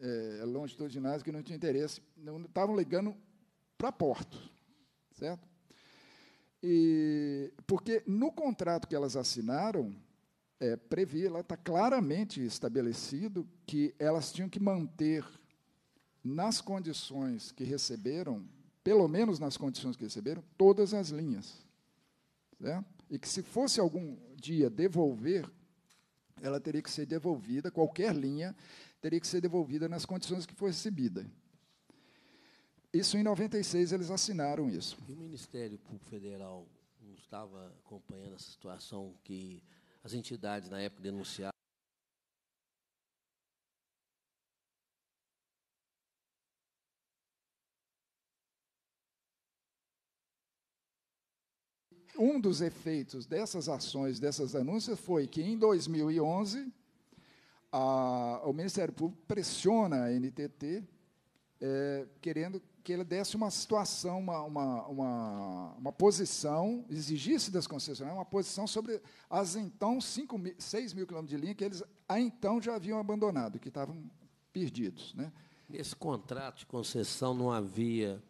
é, longitudinais que não tinham interesse, não estavam ligando para Porto, certo? E, porque no contrato que elas assinaram, é, previa, ela está claramente estabelecido que elas tinham que manter, nas condições que receberam, pelo menos nas condições que receberam, todas as linhas. Certo? E que se fosse algum dia devolver, ela teria que ser devolvida, qualquer linha, teria que ser devolvida nas condições que foi recebida. Isso em 96 eles assinaram isso. E o Ministério Público Federal não estava acompanhando essa situação que as entidades na época denunciaram? Um dos efeitos dessas ações, dessas denúncias, foi que em 2011 a, o Ministério Público pressiona a NTT, é, querendo que ele desse uma situação, uma, uma, uma, uma, posição, exigisse das concessionárias né, uma posição sobre as então 5 mil, 6 mil quilômetros de linha que eles a então já haviam abandonado, que estavam perdidos. Né? Nesse contrato de concessão não havia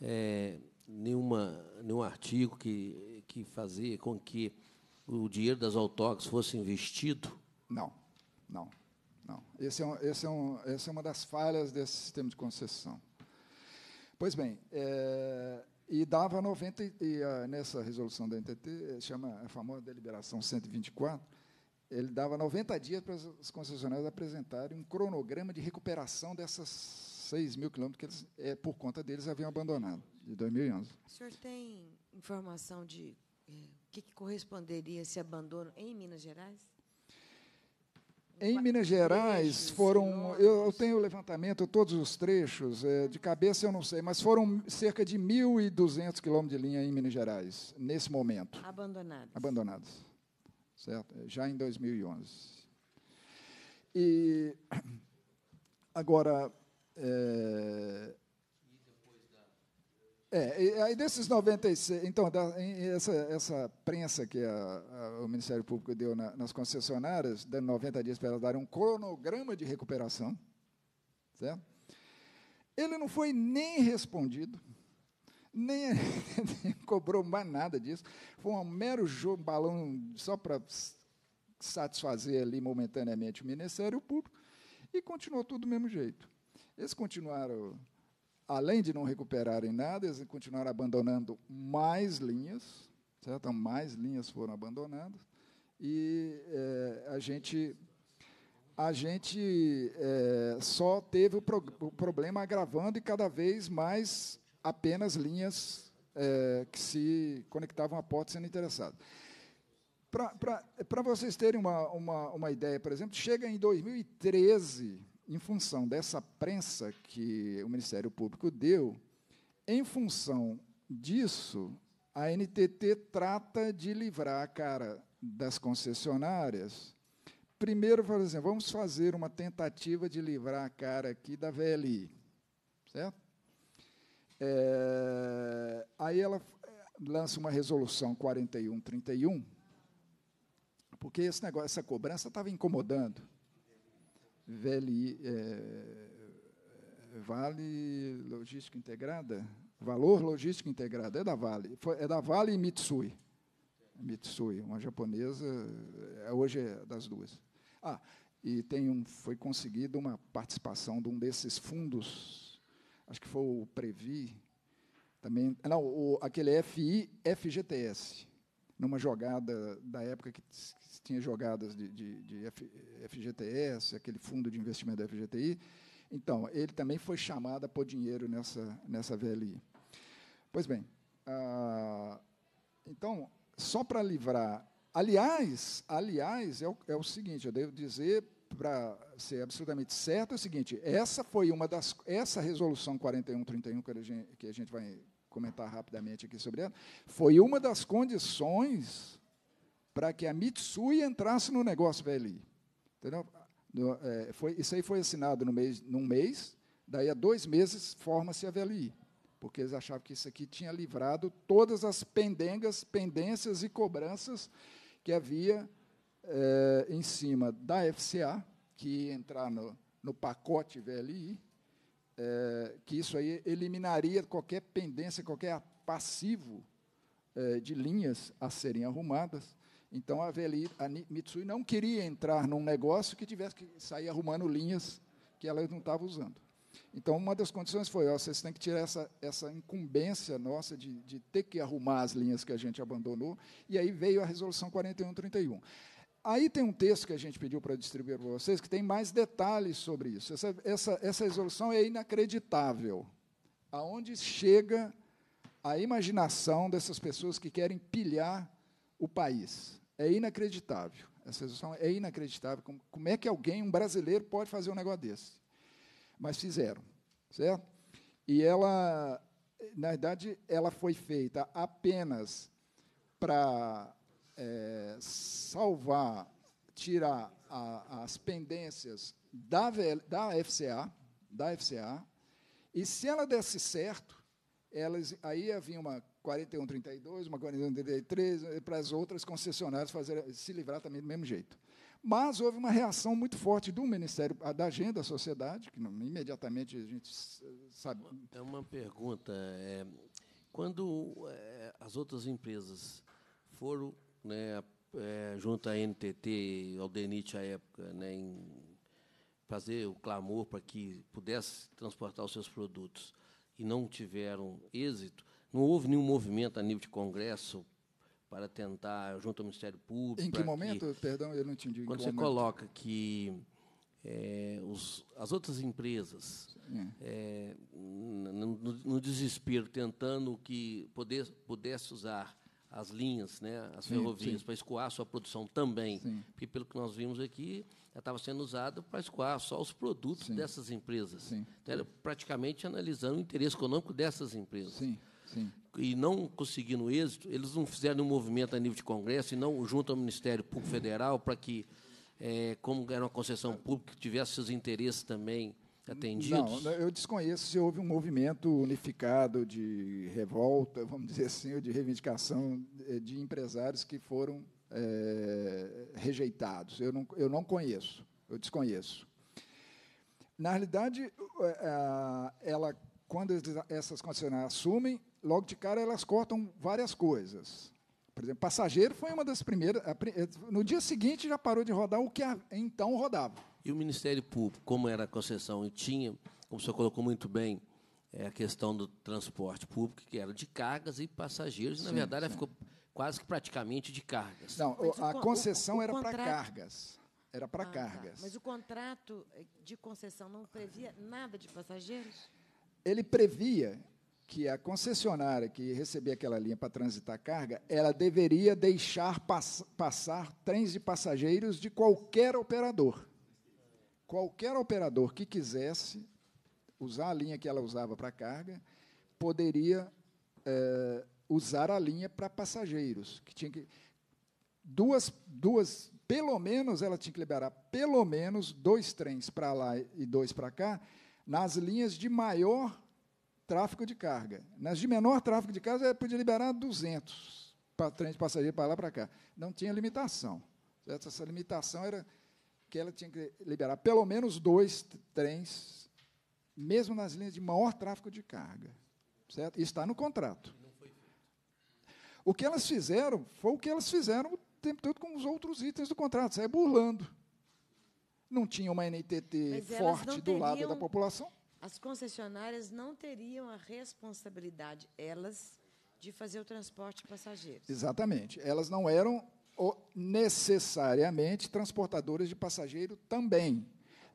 é, nenhuma, nenhum artigo que, que fazia com que o dinheiro das autóctones fosse investido? Não, não. Não. Esse é um, esse é um, essa é uma das falhas desse sistema de concessão. Pois bem, é, e dava 90, e a, nessa resolução da NTT, eh, chama a famosa deliberação 124, ele dava 90 dias para os concessionários apresentarem um cronograma de recuperação dessas 6 mil quilômetros que eles, é, por conta deles, haviam abandonado, de 2011. O senhor tem informação de eh, o que, que corresponderia a esse abandono em Minas Gerais? Em Minas Gerais foram, eu, tenho o levantamento, todos os trechos, é, de cabeça eu não sei, mas foram cerca de 1.200 quilômetros de linha em Minas Gerais, nesse momento. Abandonados. Abandonados, certo? É, já em 2011. E, agora, é, é, aí desses 96, então, da, essa, essa prensa que a, a, o Ministério Público deu na, nas concessionárias, dando 90 dias para elas darem um cronograma de recuperação, certo? ele não foi nem respondido, nem, nem cobrou mais nada disso, foi um mero jogo, balão só para satisfazer ali momentaneamente o Ministério Público, e continuou tudo do mesmo jeito. Eles continuaram além de não recuperarem nada, eles continuaram abandonando mais linhas, certo? Então, mais linhas foram abandonadas, e é, a gente, a gente é, só teve o, pro, o, problema agravando e cada vez mais apenas linhas é, que se conectavam a porta sendo interessadas. Para vocês terem uma, uma, uma ideia, por exemplo, chega em 2013, em função dessa prensa que o Ministério Público deu, em função disso, a NTT trata de livrar a cara das concessionárias. Primeiro, por exemplo, vamos fazer uma tentativa de livrar a cara aqui da VLI, certo? É, aí ela é, lança uma resolução 4131, porque esse negócio, essa cobrança estava incomodando. VLI, é, eh, Vale Logística Integrada? Valor Logística Integrada, é da Vale. Foi, é da Vale e Mitsui. Mitsui, uma japonesa, é, hoje é das duas. Ah, e tem um, foi conseguida uma participação de um desses fundos, acho que foi o Previ, também, não, o, aquele FI FGTS, numa jogada da época que tinha jogadas de, de, de FGTS, aquele fundo de investimento da FGTI. Então, ele também foi chamado a pôr dinheiro nessa, nessa VLI. Pois bem, ah, então, só para livrar. Aliás, aliás é, o, é o seguinte, eu devo dizer, para ser absolutamente certo, é o seguinte, essa foi uma das. Essa resolução 4131 que a gente, que a gente vai comentar rapidamente aqui sobre ela, foi uma das condições para que a Mitsui entrasse no negócio VLI Entendeu? No, é, foi, isso aí foi assinado no mês, num mês, daí a dois meses forma-se a VLI, porque eles achavam que isso aqui tinha livrado todas as pendengas, pendências e cobranças que havia é, em cima da FCA, que ia entrar no, no pacote VLI, é, que isso aí eliminaria qualquer pendência, qualquer passivo é, de linhas a serem arrumadas. Então, a, Veli, a Mitsui não queria entrar num negócio que tivesse que sair arrumando linhas que ela não estava usando. Então, uma das condições foi: ó, vocês têm que tirar essa, essa incumbência nossa de, de ter que arrumar as linhas que a gente abandonou, e aí veio a resolução 4131. Aí tem um texto que a gente pediu para distribuir para vocês que tem mais detalhes sobre isso. Essa, essa, essa resolução é inacreditável. Aonde chega a imaginação dessas pessoas que querem pilhar o país? É inacreditável. Essa resolução é inacreditável. Como, como é que alguém, um brasileiro, pode fazer um negócio desse? Mas fizeram, certo? E ela, na verdade, ela foi feita apenas para é, salvar, tirar a, as pendências da, da FCA, da FCA, e se ela desse certo, elas, aí havia uma 4132, uma 4133, eh, para as outras concessionárias fazer, se livrar também do mesmo jeito. Mas houve uma reação muito forte do Ministério, da agenda da sociedade, que não, imediatamente a gente sabe. É uma pergunta. É, quando é, as outras empresas foram né, é, junto à NTT ao DENIT à época, né, em fazer o clamor para que pudesse transportar os seus produtos e não tiveram êxito, não houve nenhum movimento a nível de Congresso para tentar, junto ao Ministério Público... Em que momento? Que, Perdão, eu não entendi. Quando você momento. coloca que é, os, as outras empresas, é, no, no, desespero, tentando que pudesse, pudesse usar as linhas, né, as sim, ferrovias, para escoar a sua produção também. Sim. Porque, pelo que nós vimos aqui, estava sendo usada para escoar só os produtos dessas empresas. Então, era praticamente analisando o interesse econômico dessas empresas. E não conseguindo êxito, eles não fizeram um movimento a nível de Congresso e não junto ao Ministério Público Federal para que, é, como era uma concessão pública, tivesse seus interesses também atendidos? Não, eu desconheço se houve um movimento unificado de revolta, vamos dizer assim, ou de reivindicação de empresários que foram é, rejeitados. Eu não, eu não conheço, eu desconheço. Na realidade, eh, ela, quando essas concessionárias assumem, logo de cara elas cortam várias coisas. Por exemplo, passageiro foi uma das primeiras. Eh, no dia seguinte já parou de rodar o que então rodava. E o Ministério Público, como era a concessão e tinha, como o senhor colocou muito bem, é, a questão do transporte público, que era de cargas e passageiros, e, na verdade, ela ficou quase que praticamente de cargas. Não, a concessão o, o, o era para cargas. Era para ah, tá. cargas. Tá. Mas o contrato de concessão não previa nada de passageiros? Ele previa que a concessionária que recebia aquela linha para transitar carga, ela deveria deixar pass passar trens de passageiros de qualquer operador qualquer operador que quisesse usar a linha que ela usava para carga, poderia é, usar a linha para passageiros, que tinha que duas, duas, pelo menos ela tinha que liberar pelo menos dois trens para lá e dois para cá nas linhas de maior tráfego de carga. Nas de menor tráfego de carga, ela podia liberar 200 para trens de passageiro para lá para cá. Não tinha limitação. Essa limitação era que ela tinha que liberar pelo menos dois trens, mesmo nas linhas de maior tráfego de carga. Certo? Isso está no contrato. O que elas fizeram foi o que elas fizeram o tempo todo com os outros itens do contrato, é burlando. Não tinha uma NTT Mas forte do lado da população. As concessionárias não teriam a responsabilidade, elas, de fazer o transporte de passageiros. Exatamente. Elas não eram necessariamente transportadoras de passageiro também.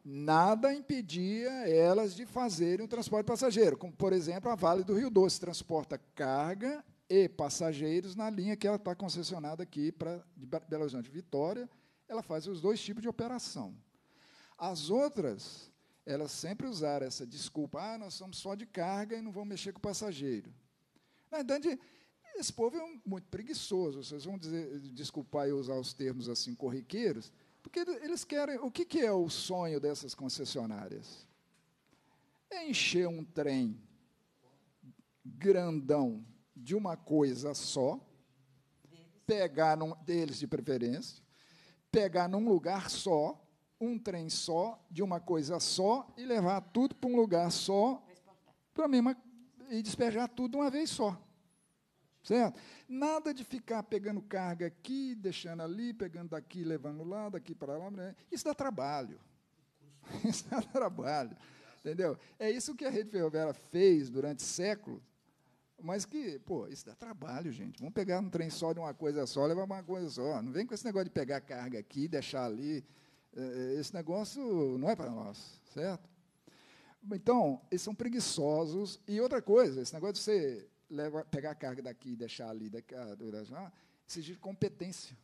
Nada impedia elas de fazerem o transporte de passageiro, como, por exemplo, a Vale do Rio Doce transporta carga e passageiros na linha que ela está concessionada aqui para Belo Horizonte Vitória, ela faz os dois tipos de operação. As outras, elas sempre usaram essa desculpa, ah, nós somos só de carga e não vamos mexer com o passageiro. Na verdade, esse povo é muito preguiçoso, vocês vão dizer, desculpar eu usar os termos assim corriqueiros, porque eles querem. O que, que é o sonho dessas concessionárias? É encher um trem grandão de uma coisa só, pegar num, deles de preferência, pegar num lugar só, um trem só, de uma coisa só, e levar tudo para um lugar só, para mesma e despejar tudo de uma vez só. Certo? Nada de ficar pegando carga aqui, deixando ali, pegando daqui, levando lá, daqui para lá. Né? Isso dá trabalho. Isso dá trabalho. Entendeu? É isso que a rede ferroviária fez durante séculos. Mas que, pô, isso dá trabalho, gente. Vamos pegar um trem só de uma coisa só, levar uma coisa só. Não vem com esse negócio de pegar carga aqui, deixar ali. É, é, esse negócio não é para nós, certo? Então, eles são preguiçosos. E outra coisa, esse negócio de ser levar, pegar a carga daqui e deixar ali, daqui, exigir competência.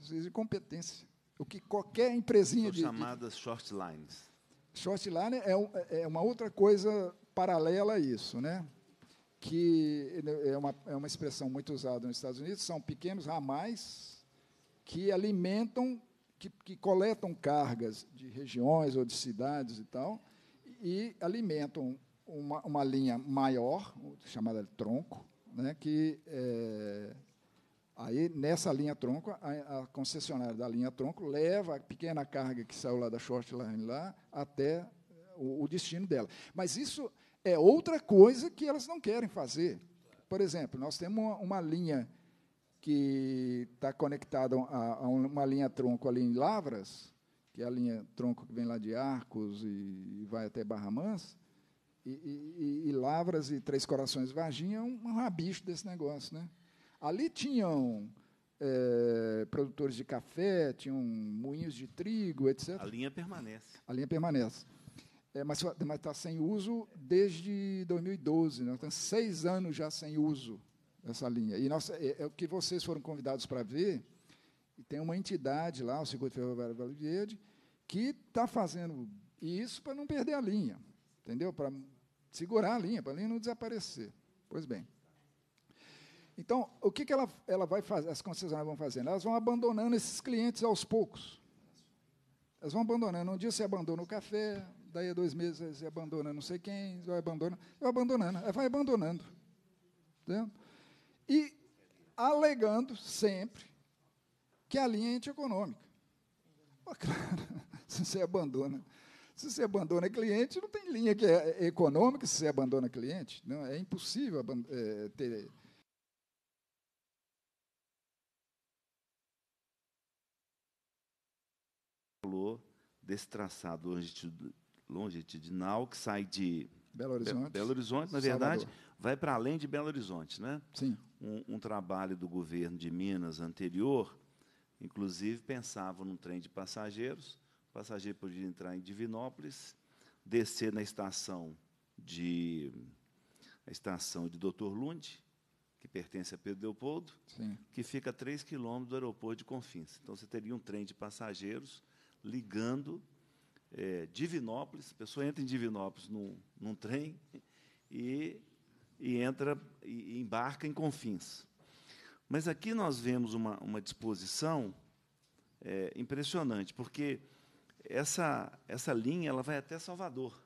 Exigir competência. O que qualquer empresinha São de. chamadas de, short lines. Short line é, é, é uma outra coisa paralela a isso, né? que é uma, é uma expressão muito usada nos Estados Unidos, são pequenos ramais que alimentam, que, que coletam cargas de regiões ou de cidades e tal, e alimentam uma, uma linha maior, chamada de tronco, né, que é, aí nessa linha tronco, a, a, concessionária da linha tronco leva a pequena carga que saiu lá da short line lá até é, o, o destino dela. Mas isso é outra coisa que elas não querem fazer. Por exemplo, nós temos uma, uma linha que está conectada a, a, uma linha tronco ali em Lavras, que é a linha tronco que vem lá de Arcos e, e vai até Barra Mansa, e, e, e, Lavras e Três Corações Varginha é um rabicho desse negócio. Né? Ali tinham é, produtores de café, tinham moinhos de trigo, etc. A linha permanece. A linha permanece. É, mas está sem uso desde 2012. Nós né? estamos seis anos já sem uso essa linha. E nós, é, é o que vocês foram convidados para ver. E tem uma entidade lá, o Circuito Ferroviário Vale Verde, que está fazendo isso para não perder a linha entendeu? Para segurar a linha, para a linha não desaparecer. Pois bem. Então, o que, que ela, ela vai fazer, as concessionárias vão fazendo? Elas vão abandonando esses clientes aos poucos. Elas vão abandonando. Um dia você abandona o café, daí a dois meses você abandona não sei quem, vai abandonando, vai abandonando, é, vai abandonando. Entendeu? E alegando sempre que a linha é antieconômica. Mas, claro, se você abandona se você abandona cliente, não tem linha que é, é econômica se você abandona cliente. Não, é impossível é, ter. desse traçado longitudinal que sai de Belo Horizonte, Belo Horizonte na verdade, Salvador. vai para além de Belo Horizonte, né? Sim. Um, um trabalho do governo de Minas anterior, inclusive pensava num trem de passageiros o passageiro podia entrar em Divinópolis, descer na estação de a estação de Doutor Lund, que pertence a Pedro Leopoldo, que fica a 3 quilômetros do aeroporto de Confins. Então, você teria um trem de passageiros ligando é, Divinópolis, a pessoa entra em Divinópolis num, num trem e, e entra e, e embarca em Confins. Mas aqui nós vemos uma, uma disposição é, impressionante, porque essa, essa linha ela vai até Salvador,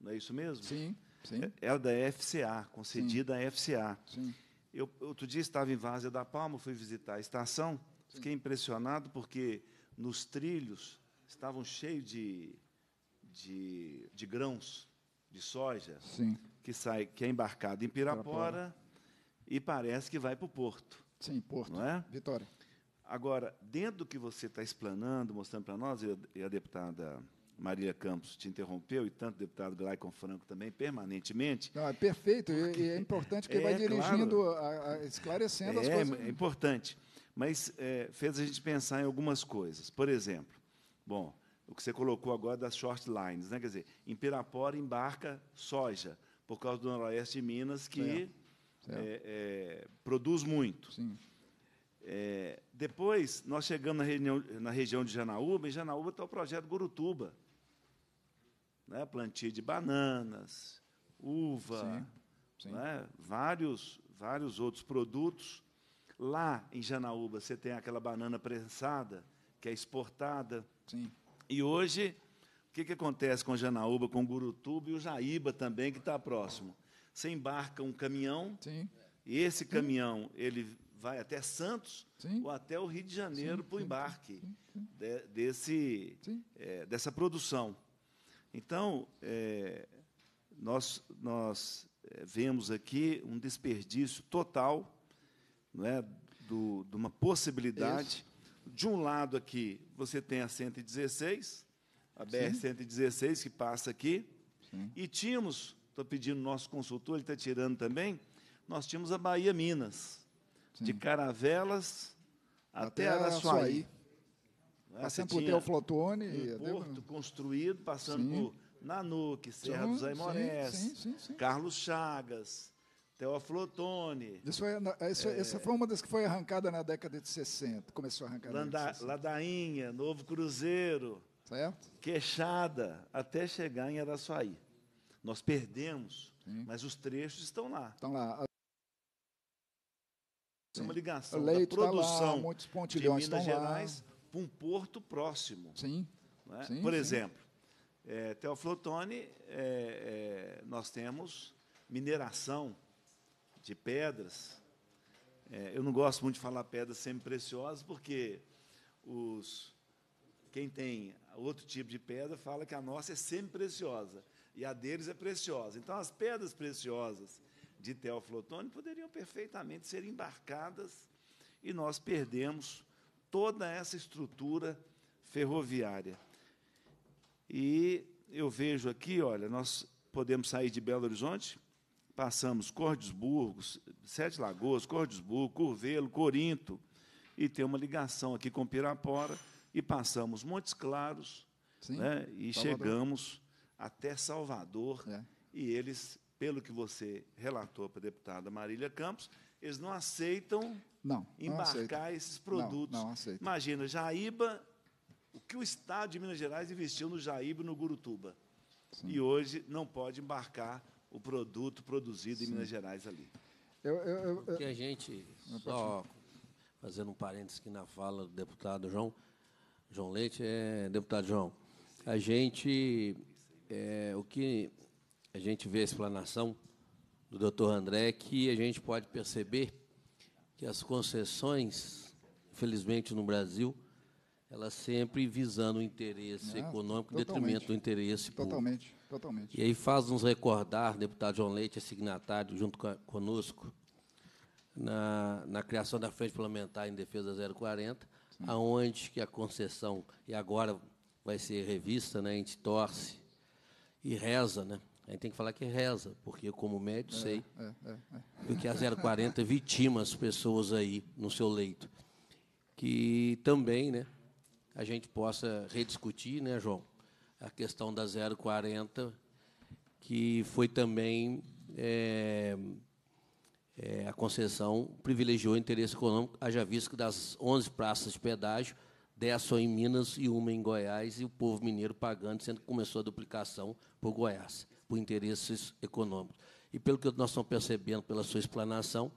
não é isso mesmo? Sim, sim. É, é da FCA, concedida sim. à FCA. Sim. Eu, outro dia estava em Várzea da Palma, fui visitar a estação, sim. fiquei impressionado porque nos trilhos estavam cheios de, de, de grãos de soja Sim. que sai, que é embarcado em Pirapora, Pirapora, e parece que vai para o porto. Sim, porto. Não é? Vitória. Agora, dentro do que você está explanando, mostrando para nós, e a deputada Maria Campos te interrompeu, e tanto o deputado Glaicon Franco também, permanentemente. Não, é perfeito, e, e é importante que é, vai dirigindo, claro, a, a, esclarecendo é, as coisas. É importante, mas é, fez a gente pensar em algumas coisas. Por exemplo, bom, o que você colocou agora das short lines, né? quer dizer, em Pirapora embarca soja, por causa do noroeste de Minas, que é, é, produz muito. Sim. É, depois, nós chegamos na, reunião, na região de Janaúba, em Janaúba está o projeto Gurutuba. Né? Plantio de bananas, uva, sim, sim. Né? vários, vários outros produtos. Lá em Janaúba, você tem aquela banana prensada, que é exportada. Sim. E hoje, o que, que acontece com Janaúba, com Gurutuba e o Jaíba também, que está próximo? Você embarca um caminhão, Sim. e esse caminhão ele vai até Santos Sim. ou até o Rio de Janeiro para o embarque de, desse, é, dessa produção. Então, é, nós, nós é, vemos aqui um desperdício total não é, do, de uma possibilidade. Isso. De um lado aqui, você tem a 116, a BR-116 que passa aqui, Sim. e tínhamos, estou pedindo nosso consultor, ele está tirando também, nós tínhamos a Bahia Minas de Caravelas até, até Araçuaí. Araçuaí. Né? Passando por Teoflotone. Um porto construído, passando sim. por Nanuque, Serra dos Aimorés, Carlos Chagas, Teoflotone. Isso foi, isso, é, essa foi uma das que foi arrancada na década de 60, começou a arrancar Landa, Ladainha, Novo Cruzeiro, certo? Queixada, até chegar em Araçuaí. Nós perdemos, sim. mas os trechos estão lá. Estão lá. É uma ligação da produção tá lá, muitos de Minas Gerais para um porto próximo. Sim. É? sim Por sim. exemplo, é, Teoflotone, é, é nós temos mineração de pedras. É, eu não gosto muito de falar pedras semi-preciosas, porque os, quem tem outro tipo de pedra fala que a nossa é semi-preciosa e a deles é preciosa. Então, as pedras preciosas de Teoflotone poderiam perfeitamente ser embarcadas e nós perdemos toda essa estrutura ferroviária. E eu vejo aqui, olha, nós podemos sair de Belo Horizonte, passamos Cordesburgo, Sete Lagoas, Cordesburgo, Curvelo, Corinto, e tem uma ligação aqui com Pirapora, e passamos Montes Claros, Sim, né, e Salvador. chegamos até Salvador, é. e eles pelo que você relatou para a deputada Marília Campos, eles não aceitam não, não embarcar aceita. esses produtos. Não, não aceita. Imagina, Jaíba, o que o Estado de Minas Gerais investiu no Jaíba e no Gurutuba. Sim. E hoje não pode embarcar o produto produzido Sim. em Minas Gerais ali. Eu, eu, eu, que a gente, só fazendo um parênteses aqui na fala do deputado João, João Leite, é, deputado João, a gente, é, o que a gente vê a explanação do doutor André que a gente pode perceber que as concessões, infelizmente no Brasil, elas sempre visando o interesse Não, econômico, detrimento do interesse público. Totalmente, totalmente. E aí faz nos recordar, deputado João Leite é signatário junto a, conosco, na, na, criação da Frente Parlamentar em Defesa 040, Sim. aonde que a concessão, e agora vai ser revista, né, a gente torce e reza né, a gente tem que falar que reza, porque como médico, é, sei é, é, é. que a 040 vitima as pessoas aí no seu leito. Que também né, a gente possa rediscutir, né, João, a questão da 040, que foi também é, é, a concessão privilegiou o interesse econômico, haja visto que das 11 praças de pedágio, 10 só em Minas e uma em Goiás, e o povo mineiro pagando, sendo que começou a duplicação por Goiás por interesses econômicos. E pelo que nós estamos percebendo pela sua explanação,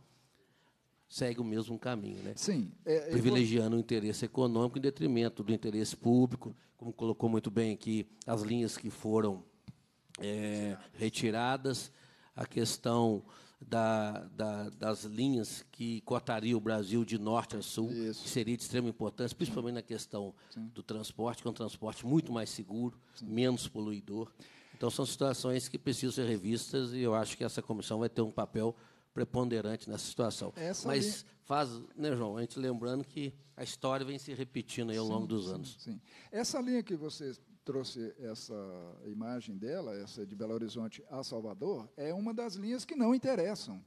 segue o mesmo caminho, né? Sim. É, Privilegiando vou... o interesse econômico em detrimento do interesse público, como colocou muito bem aqui, as linhas que foram é, retiradas, a questão da, da, das linhas que cotaria o Brasil de norte a sul, que seria de extrema importância, principalmente na questão Sim. do transporte, que é um transporte muito mais seguro, Sim. menos poluidor. Então, são situações que precisam ser revistas e eu acho que essa comissão vai ter um papel preponderante nessa situação. É essa Mas ali... faz, né, João, a gente lembrando que a história vem se repetindo aí ao sim, longo dos sim, anos. Sim. Essa linha que você trouxe essa imagem dela, essa de Belo Horizonte a Salvador, é uma das linhas que não interessam.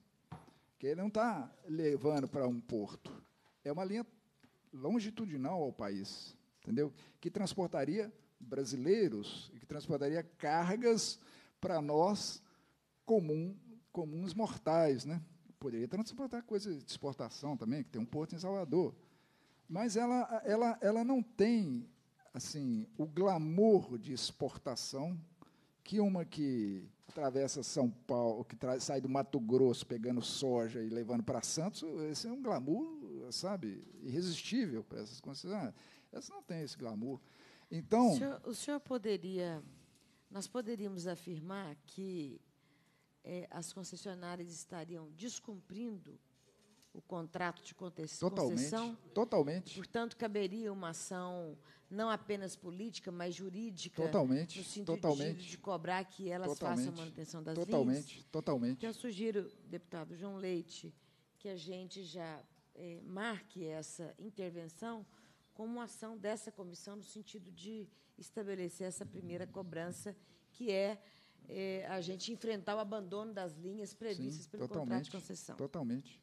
Que ele não está levando para um porto. É uma linha longitudinal ao país, entendeu? Que transportaria brasileiros e que transportaria cargas para nós comum, comuns mortais, né? Poderia transportar coisa de exportação também, que tem um porto em Salvador. Mas ela, ela, ela não tem assim o glamour de exportação que uma que atravessa São Paulo, que sai do Mato Grosso pegando soja e levando para Santos, esse é um glamour, sabe, irresistível para essas coisas. Ah, essa não tem esse glamour. Então. O senhor, o senhor poderia. Nós poderíamos afirmar que é, as concessionárias estariam descumprindo o contrato de concessão? Totalmente. Totalmente. Portanto, caberia uma ação não apenas política, mas jurídica. Totalmente. No sentido totalmente, de, de cobrar que elas totalmente, façam a manutenção das totalmente, vias. Totalmente. Totalmente. eu sugiro, deputado João Leite, que a gente já é, marque essa intervenção como uma ação dessa comissão no sentido de estabelecer essa primeira cobrança, que é, é a gente enfrentar o abandono das linhas previstas Sim, pelo contrato de concessão. Totalmente.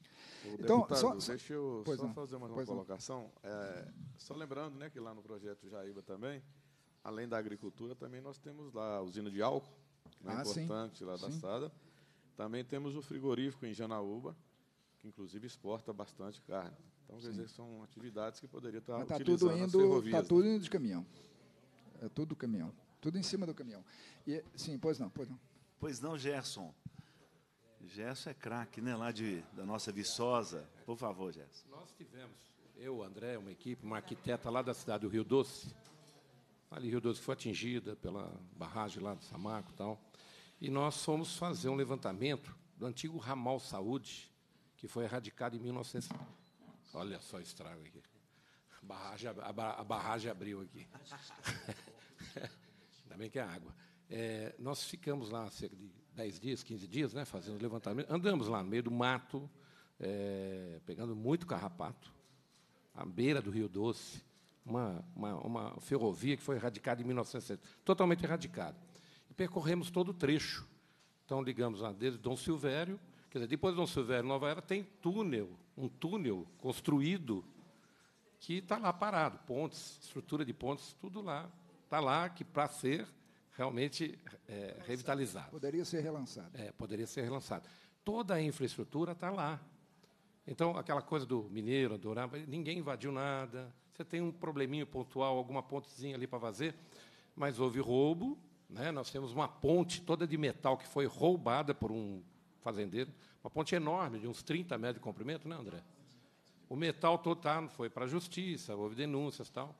então, deputado, só, deixa eu só não, fazer uma colocação. É, só lembrando né, que lá no projeto Jaíba também, além da agricultura, também nós temos lá a usina de álcool, que né, ah, é importante sim, lá da sim. Sada. Também temos o frigorífico em Janaúba, que inclusive exporta bastante carne. Então, quer Sim. dizer, são atividades que poderia estar Mas tá tudo indo, Está né? tudo indo de caminhão. É tudo caminhão. Tudo em cima do caminhão. E, sim, pois não, pois não. Pois não, Gerson. Gerson é craque, né? Lá de, da nossa Viçosa. Por favor, Gerson. Nós tivemos, eu, André, uma equipe, uma arquiteta lá da cidade do Rio Doce. Ali, Rio Doce foi atingida pela barragem lá do Samaco e tal. E nós fomos fazer um levantamento do antigo ramal saúde, que foi erradicado em 1900 Olha só o estrago aqui. A barragem, a barragem abriu aqui. Ainda bem que é água. É, nós ficamos lá cerca de 10 dias, 15 dias, né, fazendo levantamento. Andamos lá no meio do mato, é, pegando muito carrapato, à beira do Rio Doce, uma, uma, uma ferrovia que foi erradicada em 1960, totalmente erradicada. E percorremos todo o trecho. Então, ligamos lá desde Dom Silvério, quer dizer, depois de Dom Silvério, Nova Era, tem túnel um túnel construído que está lá parado, pontes, estrutura de pontes, tudo lá, está lá que para ser realmente é, revitalizado. Poderia ser relançado. É, poderia ser relançado. Toda a infraestrutura está lá. Então, aquela coisa do mineiro, do ninguém invadiu nada, você tem um probleminho pontual, alguma pontezinha ali para fazer, mas houve roubo, né? nós temos uma ponte toda de metal que foi roubada por um fazendeiro, uma ponte enorme, de uns 30 metros de comprimento, né, André? O metal total tá, foi para a justiça, houve denúncias tal.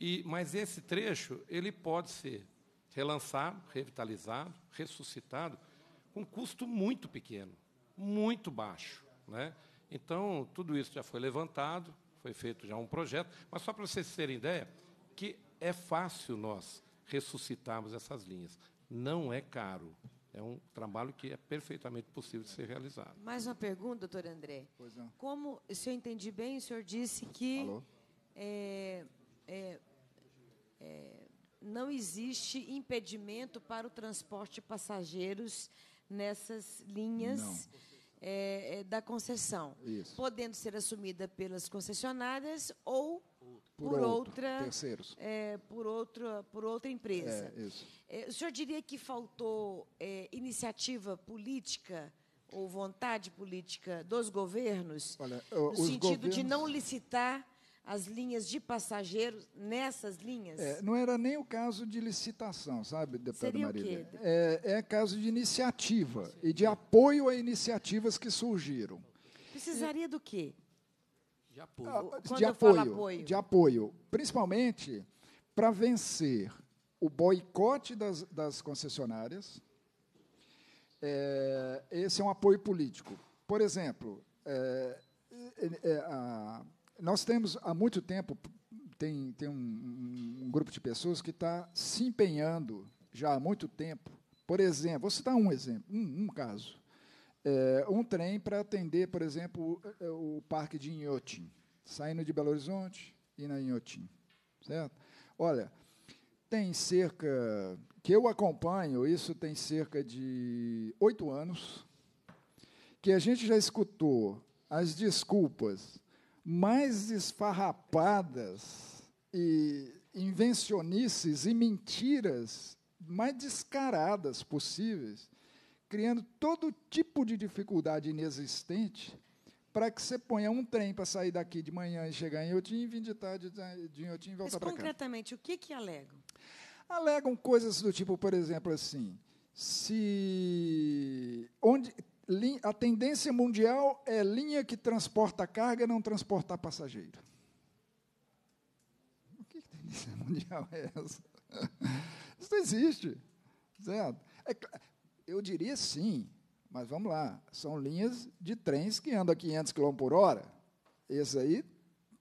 e tal. Mas esse trecho ele pode ser relançado, revitalizado, ressuscitado, com custo muito pequeno, muito baixo. Né? Então, tudo isso já foi levantado, foi feito já um projeto, mas só para vocês terem ideia, que é fácil nós ressuscitarmos essas linhas. Não é caro. É um trabalho que é perfeitamente possível de ser realizado. Mais uma pergunta, doutor André. Pois não. É. Como, se eu entendi bem, o senhor disse que é, é, é, não existe impedimento para o transporte de passageiros nessas linhas é, é, da concessão, Isso. podendo ser assumida pelas concessionárias ou por, por outro, outra terceiros. É, por outra por outra empresa. É, é o senhor diria que faltou é, iniciativa política ou vontade política dos governos Olha, no sentido governos... de não licitar as linhas de passageiros nessas linhas? É, não era nem o caso de licitação, sabe, deputado Seria O quê? É, é caso de iniciativa e de apoio a iniciativas que surgiram. Precisaria do quê? De apoio. Ah, de, apoio, apoio, de apoio. Principalmente para vencer o boicote das, das concessionárias. É, esse é um apoio político. Por exemplo, é, é, é a, nós temos há muito tempo tem, tem um, um grupo de pessoas que está se empenhando já há muito tempo. Por exemplo, vou citar um exemplo, um, um caso é, um trem para atender, por exemplo, o, eh, o parque de Inhotim, saindo de Belo Horizonte e na Inhotim, certo? Olha, tem cerca que eu acompanho, isso tem cerca de oito anos, que a gente já escutou as desculpas mais esfarrapadas e invencionices e mentiras mais descaradas possíveis criando todo tipo de dificuldade inexistente para que você ponha um trem para sair daqui de manhã e chegar em Iotim e vir de tarde de Iotim e voltar para cá. Mas concretamente, o que, que alegam? Alegam coisas do tipo, por exemplo, assim, se onde a tendência mundial é linha que transporta carga não transportar passageiro. O que, que tendência mundial é essa? Isso não existe, certo? É, eu diria sim, mas vamos lá, são linhas de trens que andam a 500 km por hora. Esse aí,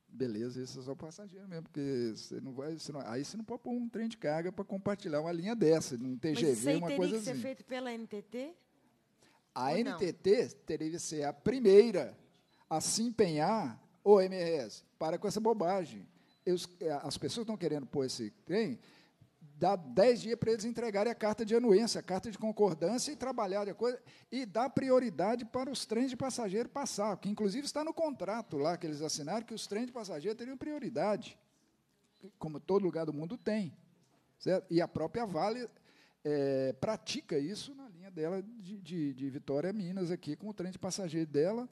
beleza, esse é só passageiro mesmo, porque você não vai, você não, aí você não pode pôr um trem de carga para compartilhar uma linha dessa, num TGV, mas isso aí uma teria que ser assim. feito pela NTT? A NTT não? teria que ser a primeira a se empenhar, ô MRS, para com essa bobagem. Eu, eh, as pessoas estão querendo pôr esse trem dá dez dias para eles entregarem a carta de anuência, a carta de concordância e trabalhar a coisa, e dá prioridade para os trens de passageiro passar, que inclusive está no contrato lá que eles assinaram que os trens de passageiro teriam prioridade, como todo lugar do mundo tem. Certo? E a própria Vale é, pratica isso na linha dela de, de, de Vitória Minas, aqui com o trem de passageiro dela,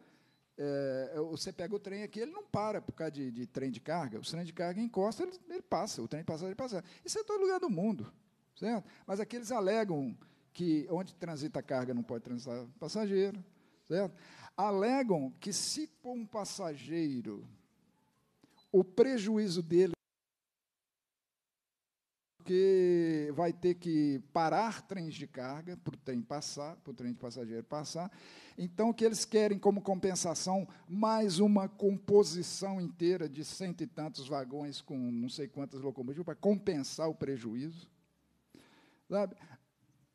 é, é, você pega o trem aqui, ele não para por causa de, de trem de carga. O trem de carga encosta, ele, ele passa. O trem passa, ele passa. Isso é todo lugar do mundo. Certo? Mas aqui eles alegam que onde transita carga não pode transitar passageiro. Certo? Alegam que se por um passageiro o prejuízo dele porque vai ter que parar trens de carga para o trem passar, para o trem de passageiro passar. Então, o que eles querem como compensação? Mais uma composição inteira de cento e tantos vagões com não sei quantas locomotivas para compensar o prejuízo. Sabe?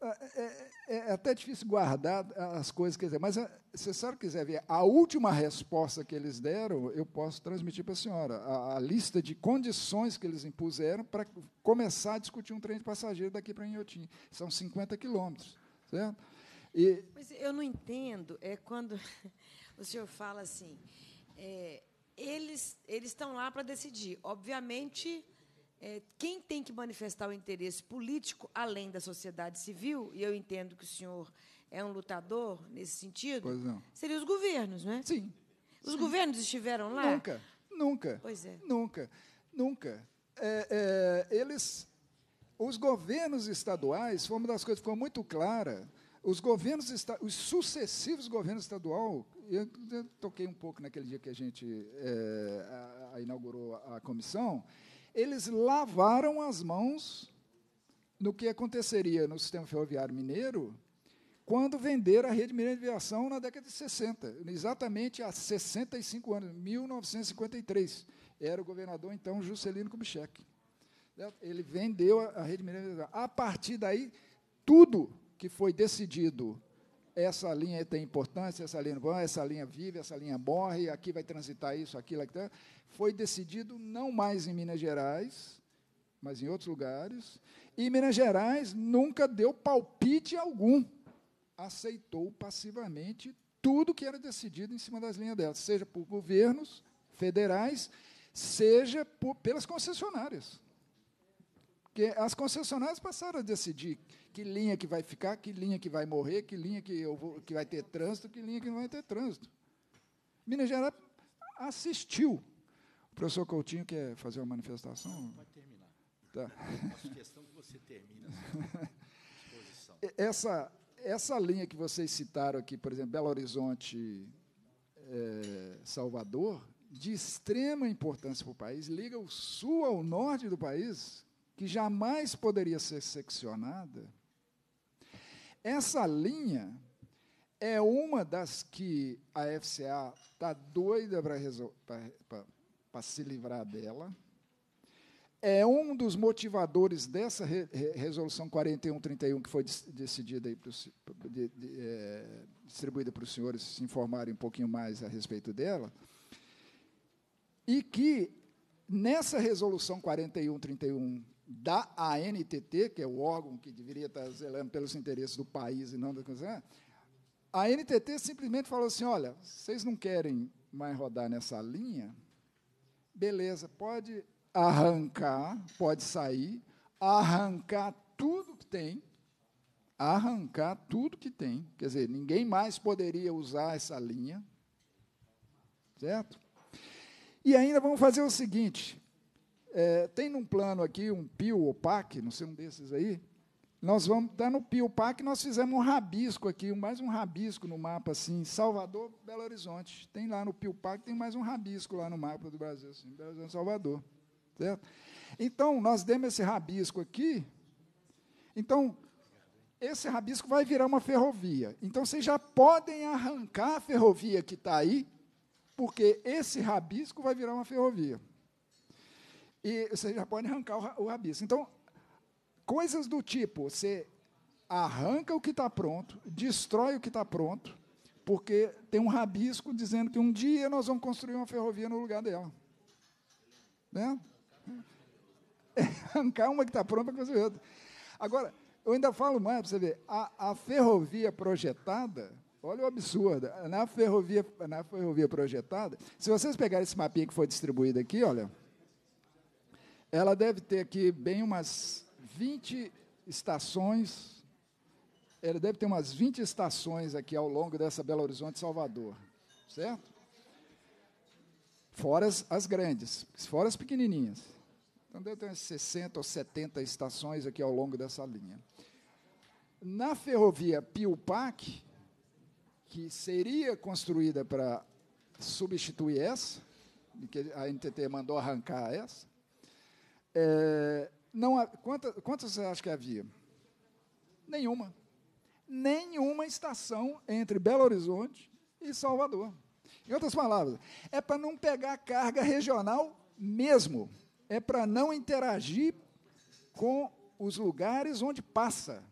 Ah, é, é, é, é, até difícil guardar as coisas, quer dizer, mas ah, se a senhora quiser ver a última resposta que eles deram, eu posso transmitir para a senhora a, a lista de condições que eles impuseram para começar a discutir um trem de passageiro daqui para Inhotim. São 50 quilômetros, certo? E, mas eu não entendo, é quando o senhor fala assim, é, eles, eles estão lá para decidir. Obviamente, é, quem tem que manifestar o interesse político além da sociedade civil, e eu entendo que o senhor é um lutador nesse sentido, seriam os governos, não é? Sim. Os Sim. governos estiveram lá? Nunca, nunca. Pois é. Nunca, nunca. É, é, eles, os governos estaduais, foi uma das coisas que ficou muito clara, os governos, os sucessivos governos estadual, eu, eu toquei um pouco naquele dia que a gente é, a, a inaugurou a comissão, eles lavaram as mãos no que aconteceria no sistema ferroviário mineiro quando venderam a rede mineira de aviação na década de 60, exatamente há 65 anos, 1953. Era o governador, então, Juscelino Kubitschek. Né? Ele vendeu a, a rede mineira de aviação. A partir daí, tudo que foi decidido essa linha tem importância, essa linha não essa linha vive, essa linha morre, aqui vai transitar isso, aquilo, aquilo. Foi decidido não mais em Minas Gerais, mas em outros lugares. E Minas Gerais nunca deu palpite algum. Aceitou passivamente tudo que era decidido em cima das linhas dela, seja por governos federais, seja por, pelas concessionárias. Porque as concessionárias passaram a decidir que linha que vai ficar, que linha que vai morrer, que linha que, eu vou, que vai ter trânsito, que linha que não vai ter trânsito. Minas Gerais assistiu. O professor Coutinho quer fazer uma manifestação? Pode terminar. Tá. Faço questão que você termine a exposição. Essa, essa linha que vocês citaram aqui, por exemplo, Belo Horizonte, é, Salvador, de extrema importância para o país, liga o sul ao norte do país, que jamais poderia ser seccionada, essa linha é uma das que a FCA está doida para se livrar dela. É um dos motivadores dessa re, resolução 4131 que foi decidida e de, de, é, distribuída para os senhores se informarem um pouquinho mais a respeito dela. E que nessa resolução 4131 da ANTT, que é o órgão que deveria estar zelando pelos interesses do país e não da coisa, né? a ANTT simplesmente falou assim: olha, vocês não querem mais rodar nessa linha? Beleza, pode arrancar, pode sair, arrancar tudo que tem, arrancar tudo que tem. Quer dizer, ninguém mais poderia usar essa linha, certo? E ainda vamos fazer o seguinte: é, tem num plano aqui um pio ou pac, não sei um desses aí. Nós vamos dar tá no pio pac, nós fizemos um rabisco aqui, mais um rabisco no mapa assim, Salvador, Belo Horizonte. Tem lá no pio pac, tem mais um rabisco lá no mapa do Brasil, assim, Belo Horizonte, Salvador, certo? Então nós demos esse rabisco aqui. Então esse rabisco vai virar uma ferrovia. Então vocês já podem arrancar a ferrovia que está aí, porque esse rabisco vai virar uma ferrovia e você já pode arrancar o rabisco. Então, coisas do tipo, você arranca o que está pronto, destrói o que está pronto, porque tem um rabisco dizendo que um dia nós vamos construir uma ferrovia no lugar dela. Né? É arrancar uma que está pronta para construir outra. Agora, eu ainda falo mais para você ver, a, a ferrovia projetada, olha o absurdo, na ferrovia, na ferrovia projetada, se vocês pegarem esse mapinha que foi distribuído aqui, olha, ela deve ter aqui bem umas 20 estações. Ela deve ter umas 20 estações aqui ao longo dessa Belo Horizonte Salvador, certo? Fora as, as grandes, fora as pequenininhas. Então deve ter umas 60 ou 70 estações aqui ao longo dessa linha. Na ferrovia Piupac, que seria construída para substituir essa, que a NTT mandou arrancar essa, é, não, quantas, quantas você acha que havia? Nenhuma. Nenhuma estação entre Belo Horizonte e Salvador. Em outras palavras, é para não pegar carga regional mesmo. É para não interagir com os lugares onde passa.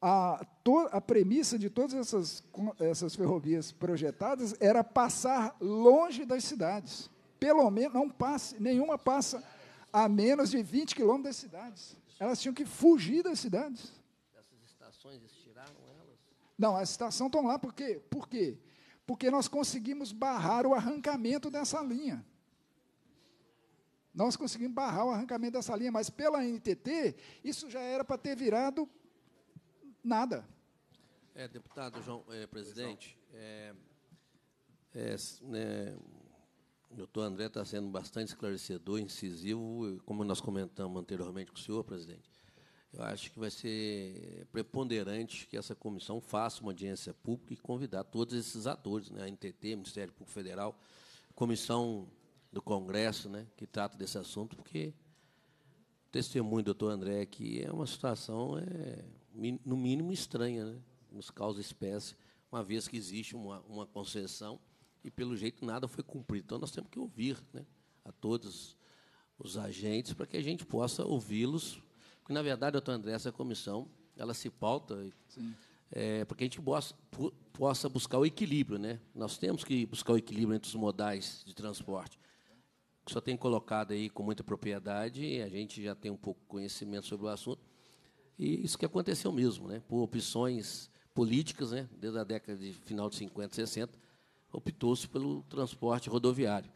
A, to, a premissa de todas essas, essas ferrovias projetadas era passar longe das cidades. Pelo menos, não passe, nenhuma passa a menos de 20 quilômetros das cidades. Elas tinham que fugir das cidades. Essas estações estiraram elas? Não, as estações estão lá por quê? Por quê? Porque nós conseguimos barrar o arrancamento dessa linha. Nós conseguimos barrar o arrancamento dessa linha, mas pela NTT, isso já era para ter virado nada. É, deputado João, é, presidente, é, é, é doutor André está sendo bastante esclarecedor, incisivo, como nós comentamos anteriormente com o senhor, presidente. Eu acho que vai ser preponderante que essa comissão faça uma audiência pública e convidar todos esses atores, né, a NTT, Ministério Público Federal, comissão do Congresso, né, que trata desse assunto, porque o testemunho do doutor André aqui é uma situação, é, no mínimo, estranha, né, nos causa espécie, uma vez que existe uma, uma concessão e, pelo jeito, nada foi cumprido. Então, nós temos que ouvir né, a todos os agentes para que a gente possa ouvi-los. Porque, na verdade, doutor André, essa comissão ela se pauta é, para que a gente possa, possa buscar o equilíbrio. Né? Nós temos que buscar o equilíbrio entre os modais de transporte. Só tem colocado aí com muita propriedade, a gente já tem um pouco de conhecimento sobre o assunto. E isso que aconteceu mesmo, né? por opções políticas, né? desde a década de final de 50, 60, optou-se pelo transporte rodoviário.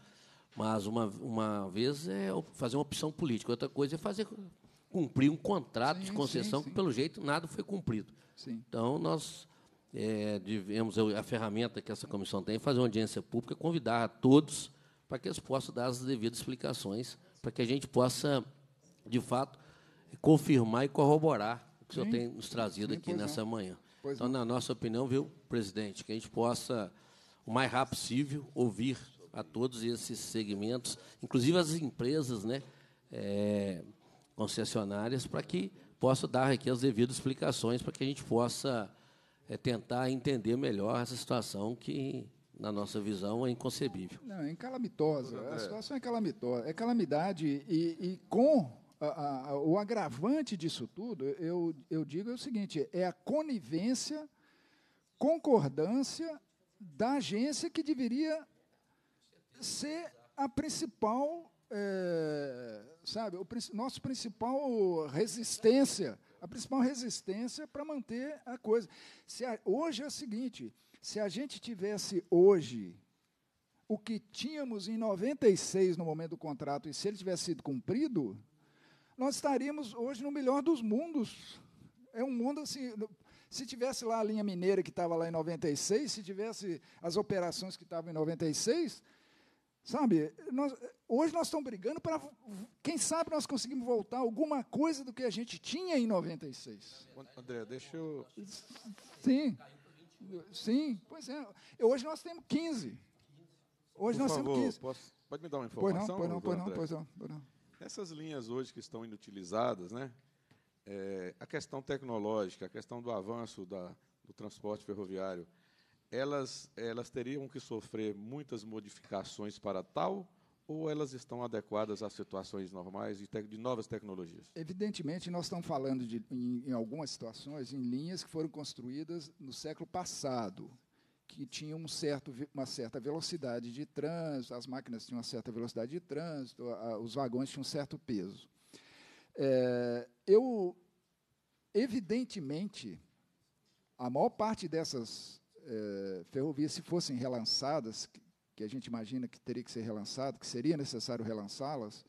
Mas uma, uma vez é fazer uma opção política, outra coisa é fazer cumprir um contrato sim, de concessão sim, sim. que, pelo jeito, nada foi cumprido. Então, nós é, devemos, a ferramenta que essa comissão tem, é fazer uma audiência pública, convidar a todos para que eles possam dar as devidas explicações, para que a gente possa, de fato, confirmar e corroborar o que o senhor tem nos trazido aqui nessa manhã. Pois então, não. na nossa opinião, viu, presidente, que a gente possa o mais rápido possível, ouvir a todos esses segmentos, inclusive as empresas né, é, concessionárias, para que possa dar aqui as devidas explicações, para que a gente possa é, tentar entender melhor essa situação que, na nossa visão, é inconcebível. Não, é calamitosa. A é. situação é calamitosa. É calamidade e, e com a, a, o agravante disso tudo, eu, eu digo é o seguinte, é a conivência, concordância da agência que deveria ser a principal, é, sabe, o nosso principal resistência, a principal resistência para manter a coisa. A, hoje é o seguinte, se a gente tivesse hoje o que tínhamos em 96 no momento do contrato, e se ele tivesse sido cumprido, nós estaríamos hoje no melhor dos mundos. É um mundo assim, se tivesse lá a linha mineira que estava lá em 96, se tivesse as operações que estavam em 96, sabe, nós, hoje nós estamos brigando para. Quem sabe nós conseguimos voltar alguma coisa do que a gente tinha em 96. André, deixa eu. Sim. Sim, pois é. Hoje nós temos 15. Hoje Por nós favor, temos 15. Posso, pode me dar uma informação? Pois não, pois não, pois não, pois não, pois não. Essas linhas hoje que estão inutilizadas, né? é, a questão tecnológica, a questão do avanço da, do transporte ferroviário, elas, elas teriam que sofrer muitas modificações para tal ou elas estão adequadas às situações normais e de novas tecnologias? Evidentemente, nós estamos falando de, em, em, algumas situações em linhas que foram construídas no século passado, que tinham um certo, uma certa velocidade de trânsito, as máquinas tinham uma certa velocidade de trânsito, a, os vagões tinham um certo peso. É, eu, evidentemente, a maior parte dessas é, ferrovias, se fossem relançadas, que, que a gente imagina que teria que ser relançado, que seria necessário relançá-las,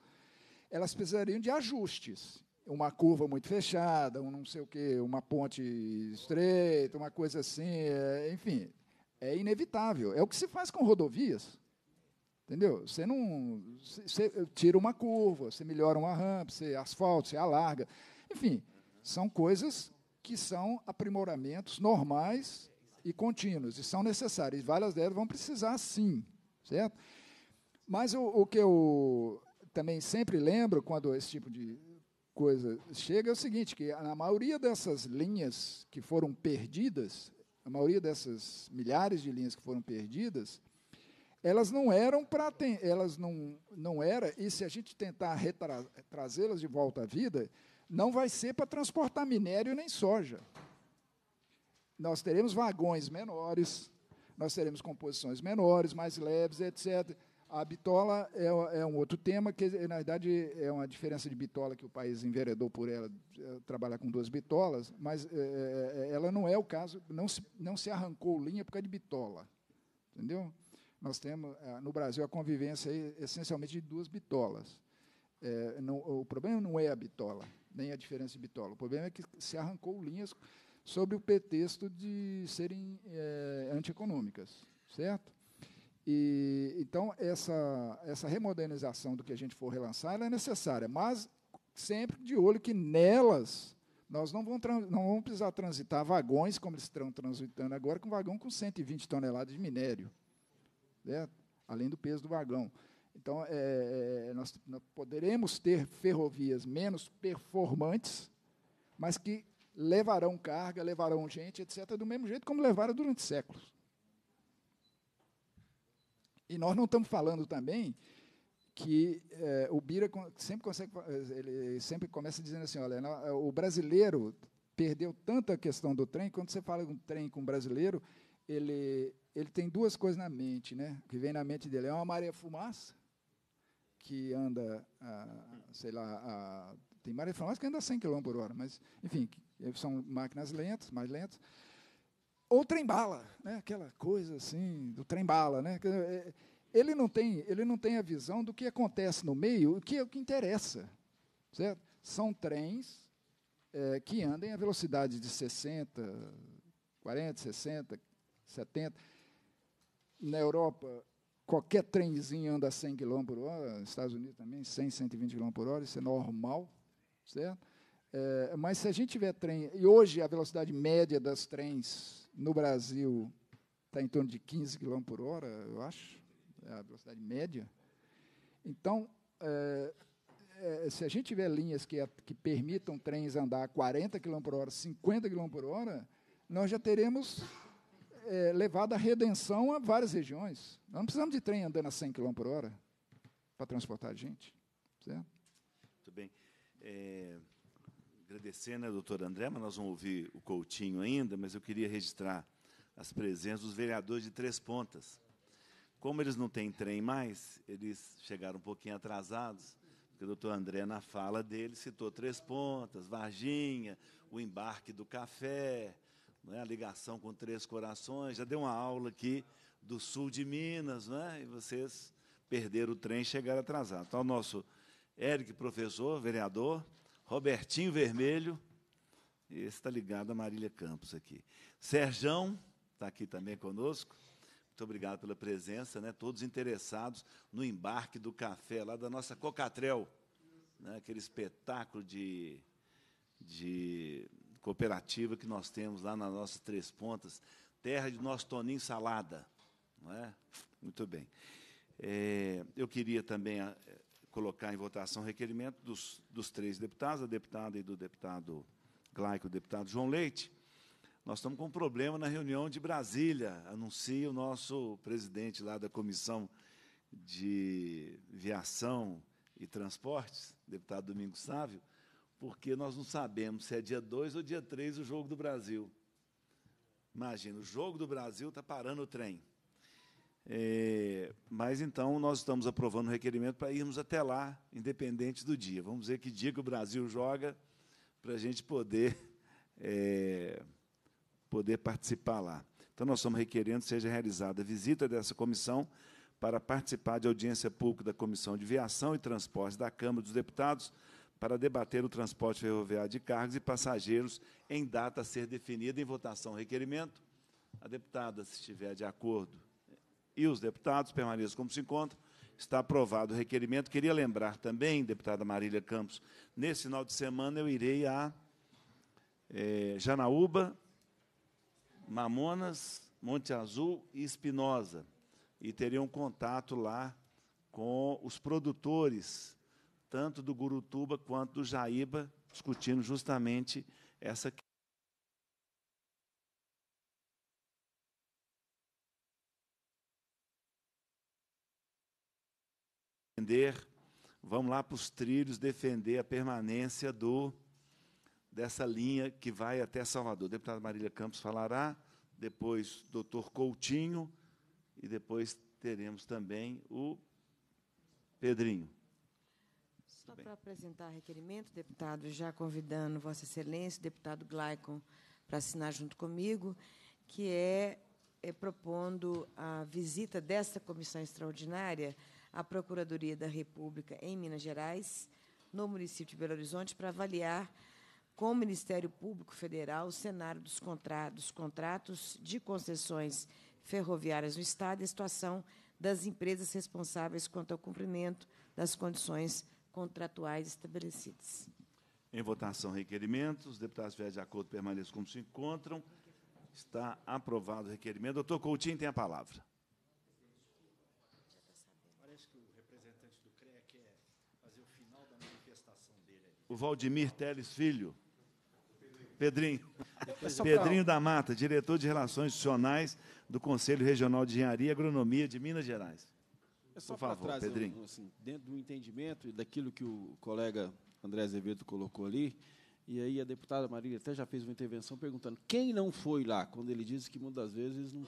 elas precisariam de ajustes. Uma curva muito fechada, um não sei o quê, uma ponte estreita, uma coisa assim, é, enfim, é inevitável. É o que se faz com rodovias. Entendeu? Você não. Você tira uma curva, você melhora uma rampa, você asfalta, você alarga. Enfim, são coisas que são aprimoramentos normais e contínuos, e são necessários. E várias delas vão precisar sim. Certo? Mas o, o que eu também sempre lembro quando esse tipo de coisa chega é o seguinte, que a maioria dessas linhas que foram perdidas, a maioria dessas milhares de linhas que foram perdidas, elas não eram para elas não não era e se a gente tentar trazê-las de volta à vida, não vai ser para transportar minério nem soja. Nós teremos vagões menores, nós teremos composições menores, mais leves, etc. A bitola é, é, um outro tema, que na verdade é uma diferença de bitola que o país enveredou por ela, eh, trabalhar com duas bitolas, mas é, ela não é o caso, não se, não se arrancou linha por causa de bitola. Entendeu? nós temos eh, no Brasil a convivência essencialmente de duas bitolas. É, não, o problema não é a bitola, nem a diferença de bitola. O problema é que se arrancou linhas sobre o pretexto de serem é, antieconômicas, certo? E, então, essa, essa remodernização do que a gente for relançar ela é necessária, mas sempre de olho que nelas nós não vamos, não vamos precisar transitar vagões, como eles estão transitando agora, com vagão com 120 toneladas de minério né, além do peso do vagão. Então, é, é, nós, nós poderemos ter ferrovias menos performantes, mas que levarão carga, levarão gente, etc., do mesmo jeito como levaram durante séculos. E nós não estamos falando também que é, o Bira sempre, consegue, ele sempre começa dizendo assim, olha, é, o brasileiro perdeu tanta questão do trem, quando você fala de um trem com um brasileiro, ele ele tem duas coisas na mente, né? Que vem na mente dele é uma maré fumaça que anda, a, sei lá, a, tem maré fumaça que anda a 100 km por hora, mas enfim, são máquinas lentas, mais lentas. Ou trem-bala, né? Aquela coisa assim do trem-bala, né? É, ele não tem, ele não tem a visão do que acontece no meio, o que é o que interessa, certo? São trens é, que andam a velocidade de 60, 40, 60, 70 na Europa, qualquer trenzinho anda 100 km por hora, nos Estados Unidos também, 100, 120 km por hora, isso é normal, certo? É, mas se a gente tiver trem, e hoje a velocidade média das trens no Brasil está em torno de 15 km por hora, eu acho, é a velocidade média. Então, é, é, se a gente tiver linhas que, que permitam trens andar a 40 km por hora, 50 km por hora, nós já teremos é, levado à redenção a várias regiões. Nós não precisamos de trem andando a 100 km por hora para transportar gente. Certo? Muito bem. É, agradecendo a né, doutor André, mas nós vamos ouvir o Coutinho ainda, mas eu queria registrar as presenças dos vereadores de Três Pontas. Como eles não têm trem mais, eles chegaram um pouquinho atrasados, porque o doutor André, na fala dele, citou Três Pontas, Varginha, o embarque do café, é a ligação com Três Corações, já deu uma aula aqui do sul de Minas, né, e vocês perderam o trem e chegaram atrasados. Então, o nosso Eric, professor, vereador, Robertinho Vermelho, esse está ligado a Marília Campos aqui. Serjão está aqui também conosco. Muito obrigado pela presença, né? todos interessados no embarque do café lá da nossa Cocatrel, né? aquele espetáculo de, de cooperativa que nós temos lá nas nossas Três Pontas, terra de nosso Toninho Salada. Não é? Muito bem. É, eu queria também é, colocar em votação o requerimento dos, dos três deputados, a deputada e do deputado Glaico, o deputado João Leite. Nós estamos com um problema na reunião de Brasília, anuncia o nosso presidente lá da Comissão de Viação e Transportes, deputado Domingos Sávio, porque nós não sabemos se é dia 2 ou dia 3 o Jogo do Brasil. Imagina, o Jogo do Brasil está parando o trem. É, mas então nós estamos aprovando o requerimento para irmos até lá, independente do dia. Vamos ver que dia que o Brasil joga para a gente poder, é, poder participar lá. Então nós estamos requerendo que seja realizada a visita dessa comissão para participar de audiência pública da Comissão de Viação e Transportes da Câmara dos Deputados para debater o transporte ferroviário de cargos e passageiros em data a ser definida em votação. Requerimento. A deputada, se estiver de acordo, e os deputados permaneçam como se encontram. Está aprovado o requerimento. Queria lembrar também, deputada Marília Campos, nesse final de semana eu irei a é, Janaúba, Mamonas, Monte Azul e Espinosa. E teria um contato lá com os produtores tanto do Gurutuba quanto do Jaíba, discutindo justamente essa questão. defender, vamos lá para os trilhos defender a permanência do dessa linha que vai até Salvador. Deputada Marília Campos falará, depois doutor Coutinho e depois teremos também o Pedrinho. Só para apresentar requerimento, deputado, já convidando Vossa Excelência, deputado Glaicon, para assinar junto comigo, que é, é propondo a visita desta comissão extraordinária à Procuradoria da República em Minas Gerais, no município de Belo Horizonte, para avaliar com o Ministério Público Federal o cenário dos contratos de concessões ferroviárias no Estado e a situação das empresas responsáveis quanto ao cumprimento das condições contratuais estabelecidas. Em votação, requerimentos. Os deputados vieram de acordo permaneçam como se encontram. Está aprovado o requerimento. Doutor Coutinho tem a palavra. Parece que o representante do CREA quer fazer o final da manifestação dele. Ali. O Valdemir Teles Filho. Pedrinho. Pedrinho da Mata, diretor de Relações Institucionais do Conselho Regional de Engenharia e Agronomia de Minas Gerais. É só para trás, Pedrinho. Assim, dentro do entendimento e daquilo que o colega André Azevedo colocou ali, e aí a deputada Marília até já fez uma intervenção perguntando quem não foi lá, quando ele diz que muitas vezes não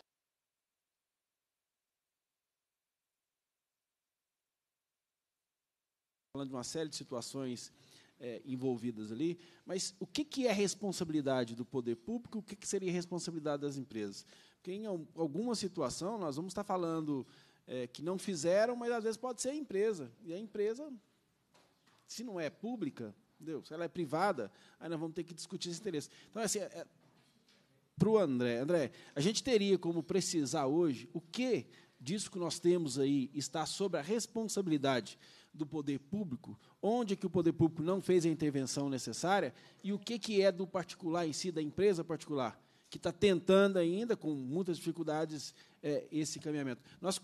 falando de uma série de situações é, envolvidas ali, mas o que, que é responsabilidade do poder público, o que, que seria responsabilidade das empresas? Porque em alguma situação nós vamos estar falando é, que não fizeram, mas às vezes pode ser a empresa. E a empresa, se não é pública, Deus, se ela é privada, aí nós vamos ter que discutir esse interesse. Então, assim, é, é para o André. André, a gente teria como precisar hoje o que disso que nós temos aí está sobre a responsabilidade do poder público, onde é que o poder público não fez a intervenção necessária e o que, que é do particular em si, da empresa particular, que está tentando ainda, com muitas dificuldades, é, esse caminhamento. Nós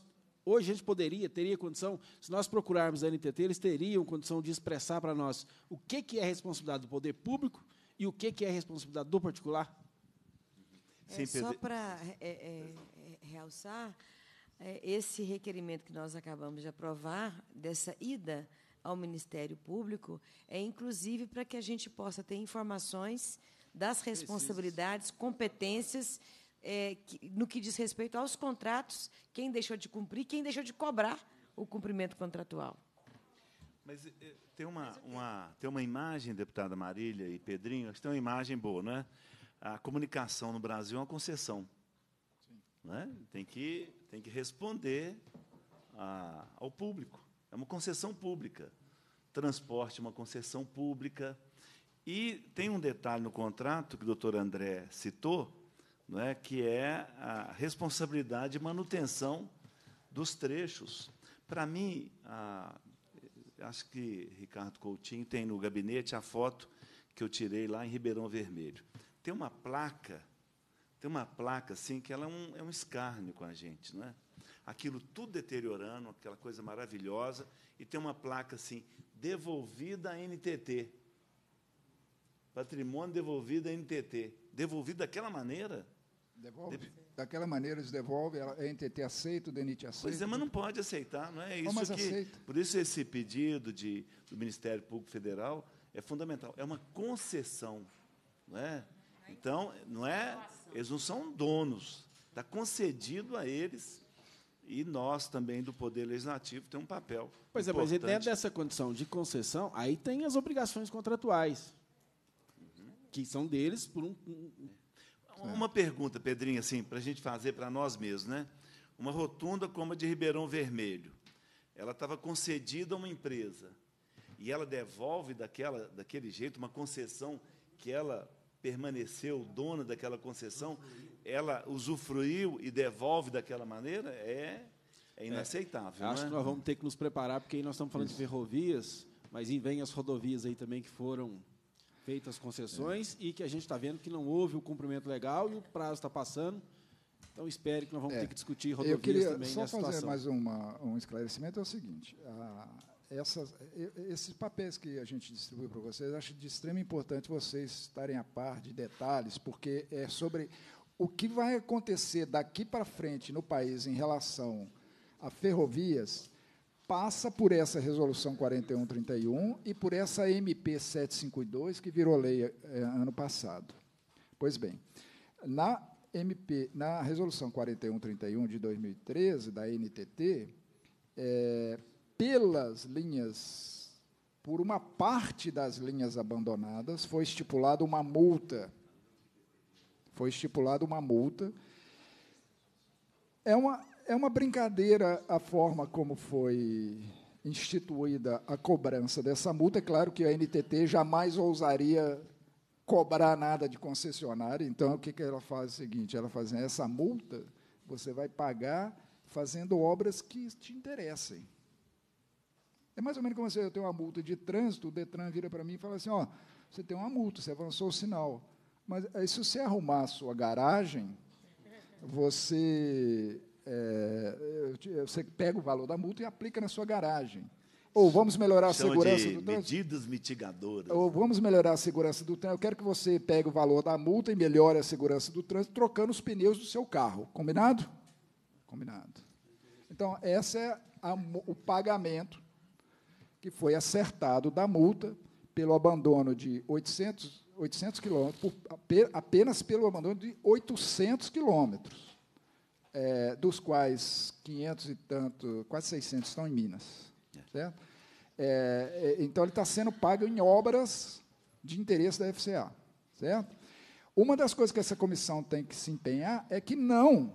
Hoje a gente poderia, teria condição, se nós procurarmos a NTT, eles teriam condição de expressar para nós o que, que é responsabilidade do poder público e o que, que é responsabilidade do particular. É, só para é é, é, é, realçar, é, esse requerimento que nós acabamos de aprovar, dessa ida ao Ministério Público, é inclusive para que a gente possa ter informações das responsabilidades, competências é, que, no que diz respeito aos contratos, quem deixou de cumprir, quem deixou de cobrar o cumprimento contratual. Mas é, é, tem uma, uma, tem uma imagem, deputada Marília e Pedrinho, acho que tem uma imagem boa, não é? A comunicação no Brasil é uma concessão. Não é? tem, que, tem que responder a, ao público. É uma concessão pública. Transporte é uma concessão pública. E tem um detalhe no contrato que o doutor André citou, não é, que é a responsabilidade de manutenção dos trechos. Para mim, a, acho que Ricardo Coutinho tem no gabinete a foto que eu tirei lá em Ribeirão Vermelho. Tem uma placa, tem uma placa assim que ela é um, é um escárnio com a gente, não é? Aquilo tudo deteriorando, aquela coisa maravilhosa, e tem uma placa assim, devolvida à NTT. Patrimônio devolvido à NTT. Devolvido daquela maneira? Devolve. Daquela maneira eles devolvem, a entre ter aceito, Denite aceita. Pois é, mas não pode aceitar, não é isso mas que. Aceita. Por isso esse pedido de, do Ministério Público Federal é fundamental. É uma concessão, não é? Então, não é? Eles não são donos. Está concedido a eles e nós também do Poder Legislativo tem um papel. Pois importante. é, mas dentro dessa condição de concessão, aí tem as obrigações contratuais, uhum. que são deles por um, um é. Uma pergunta, Pedrinho, assim, para a gente fazer para nós mesmos, né? Uma rotunda como a de Ribeirão Vermelho, ela estava concedida a uma empresa e ela devolve daquela, daquele jeito uma concessão que ela permaneceu dona daquela concessão, ela usufruiu e devolve daquela maneira é, é, é inaceitável. É, acho é? que nós vamos ter que nos preparar porque aí nós estamos falando Isso. de ferrovias, mas vem as rodovias aí também que foram feitas concessões e que a gente está vendo que não houve o cumprimento legal e o prazo está passando. Então, espere que nós vamos é, ter que discutir rodovias também nessa situação. Eu queria só fazer mais uma, um esclarecimento, é o seguinte, a, essas, esses papéis que a gente distribui para vocês, acho de extrema importância vocês estarem a par de detalhes, porque é sobre o que vai acontecer daqui para frente no país em relação a ferrovias passa por essa resolução 4131 e por essa MP 752 que virou lei é, ano passado. Pois bem, na MP, na resolução 4131 de 2013 da NTT, é, eh, pelas linhas, por uma parte das linhas abandonadas, foi estipulada uma multa. Foi estipulada uma multa. É uma é uma brincadeira a forma como foi instituída a cobrança dessa multa. É claro que a NTT jamais ousaria cobrar nada de concessionária. Então, o que, que ela faz é o seguinte: ela faz né, essa multa, você vai pagar fazendo obras que te interessem. É mais ou menos como se eu tenho uma multa de trânsito, o Detran vira para mim e fala assim: ó, você tem uma multa, você avançou o sinal. Mas aí, eh, se você arrumar a sua garagem, você é, você pega o valor da multa e aplica na sua garagem. Ou vamos melhorar a segurança do trânsito. Medidas mitigadoras. Ou vamos melhorar a segurança do trânsito. Eu quero que você pegue o valor da multa e melhore a segurança do trânsito, trocando os pneus do seu carro. Combinado? Combinado. Então, esse é a, o pagamento que foi acertado da multa pelo abandono de 800, 800 quilômetros, apenas pelo abandono de 800 quilômetros é, dos quais 500 e tanto, quase 600 estão em Minas. É. Certo? É, é, então, ele está sendo pago em obras de interesse da FCA. Certo? Uma das coisas que essa comissão tem que se empenhar é que não.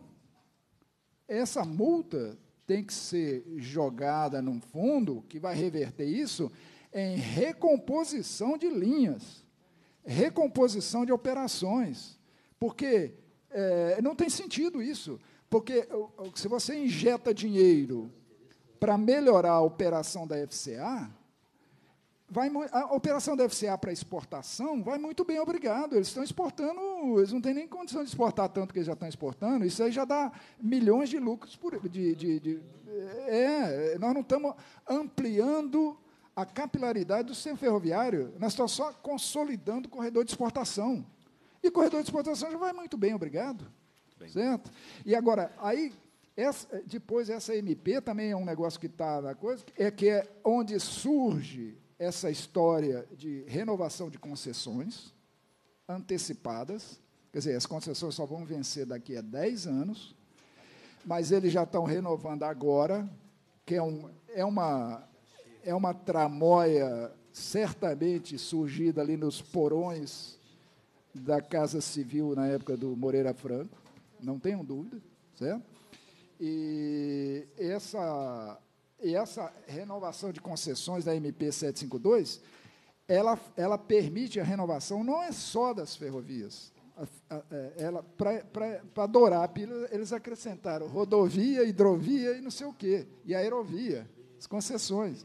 Essa multa tem que ser jogada num fundo que vai reverter isso em recomposição de linhas, recomposição de operações. Porque é, não tem sentido isso. Porque se você injeta dinheiro para melhorar a operação da FCA, vai, a operação da FCA para exportação vai muito bem, obrigado. Eles estão exportando, eles não têm nem condição de exportar tanto que eles já estão exportando. Isso aí já dá milhões de lucros por. De, de, de é, nós não estamos ampliando a capilaridade do sistema ferroviário, nós estamos só consolidando o corredor de exportação. E o corredor de exportação já vai muito bem, obrigado. Bem. Certo? E agora, aí essa, depois essa MP também é um negócio que está na coisa, é que é onde surge essa história de renovação de concessões antecipadas, quer dizer, as concessões só vão vencer daqui a 10 anos, mas eles já estão renovando agora, que é, um, é, uma, é uma tramóia certamente surgida ali nos porões da Casa Civil na época do Moreira Franco, não tenham dúvida, certo? E essa, e essa renovação de concessões da MP 752, ela, ela permite a renovação não é só das ferrovias. Para adorar a pílula, é, eles acrescentaram rodovia, hidrovia e não sei o quê, e aerovia, as concessões.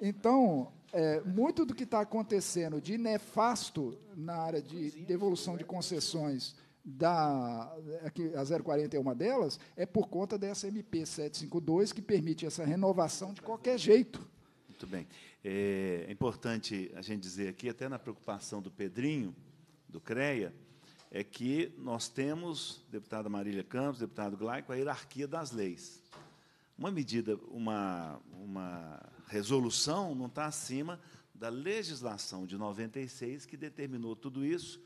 Então, é, muito do que está acontecendo de nefasto na área de devolução de concessões da é a 040 é uma delas, é por conta dessa MP 752 que permite essa renovação de qualquer jeito. Muito bem. É, é importante a gente dizer aqui, até na preocupação do Pedrinho, do CREA, é que nós temos, deputada Marília Campos, deputado Glaico, a hierarquia das leis. Uma medida, uma, uma resolução não está acima da legislação de 96 que determinou tudo isso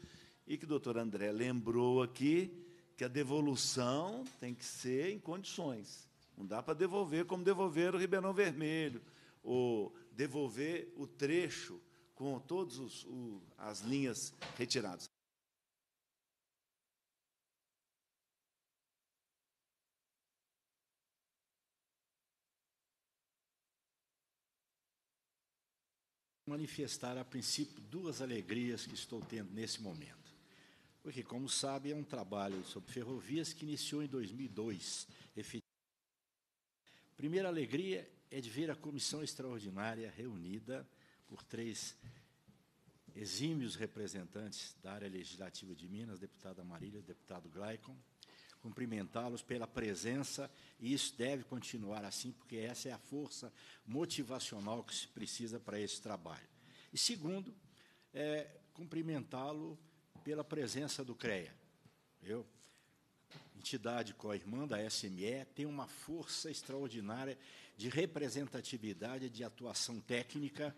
e que o doutor André lembrou aqui, que a devolução tem que ser em condições. Não dá para devolver como devolver o Ribeirão Vermelho, ou devolver o trecho com todas as linhas retiradas. Manifestar a princípio duas alegrias que estou tendo nesse momento porque, como sabe, é um trabalho sobre ferrovias que iniciou em 2002. Primeira alegria é de ver a comissão extraordinária reunida por três exímios representantes da área legislativa de Minas, deputada Marília, deputado Glaicon, cumprimentá-los pela presença, e isso deve continuar assim, porque essa é a força motivacional que se precisa para esse trabalho. E segundo, é, cumprimentá-lo pela presença do CREA. Eu, entidade com a irmã da SME, tem uma força extraordinária de representatividade, de atuação técnica,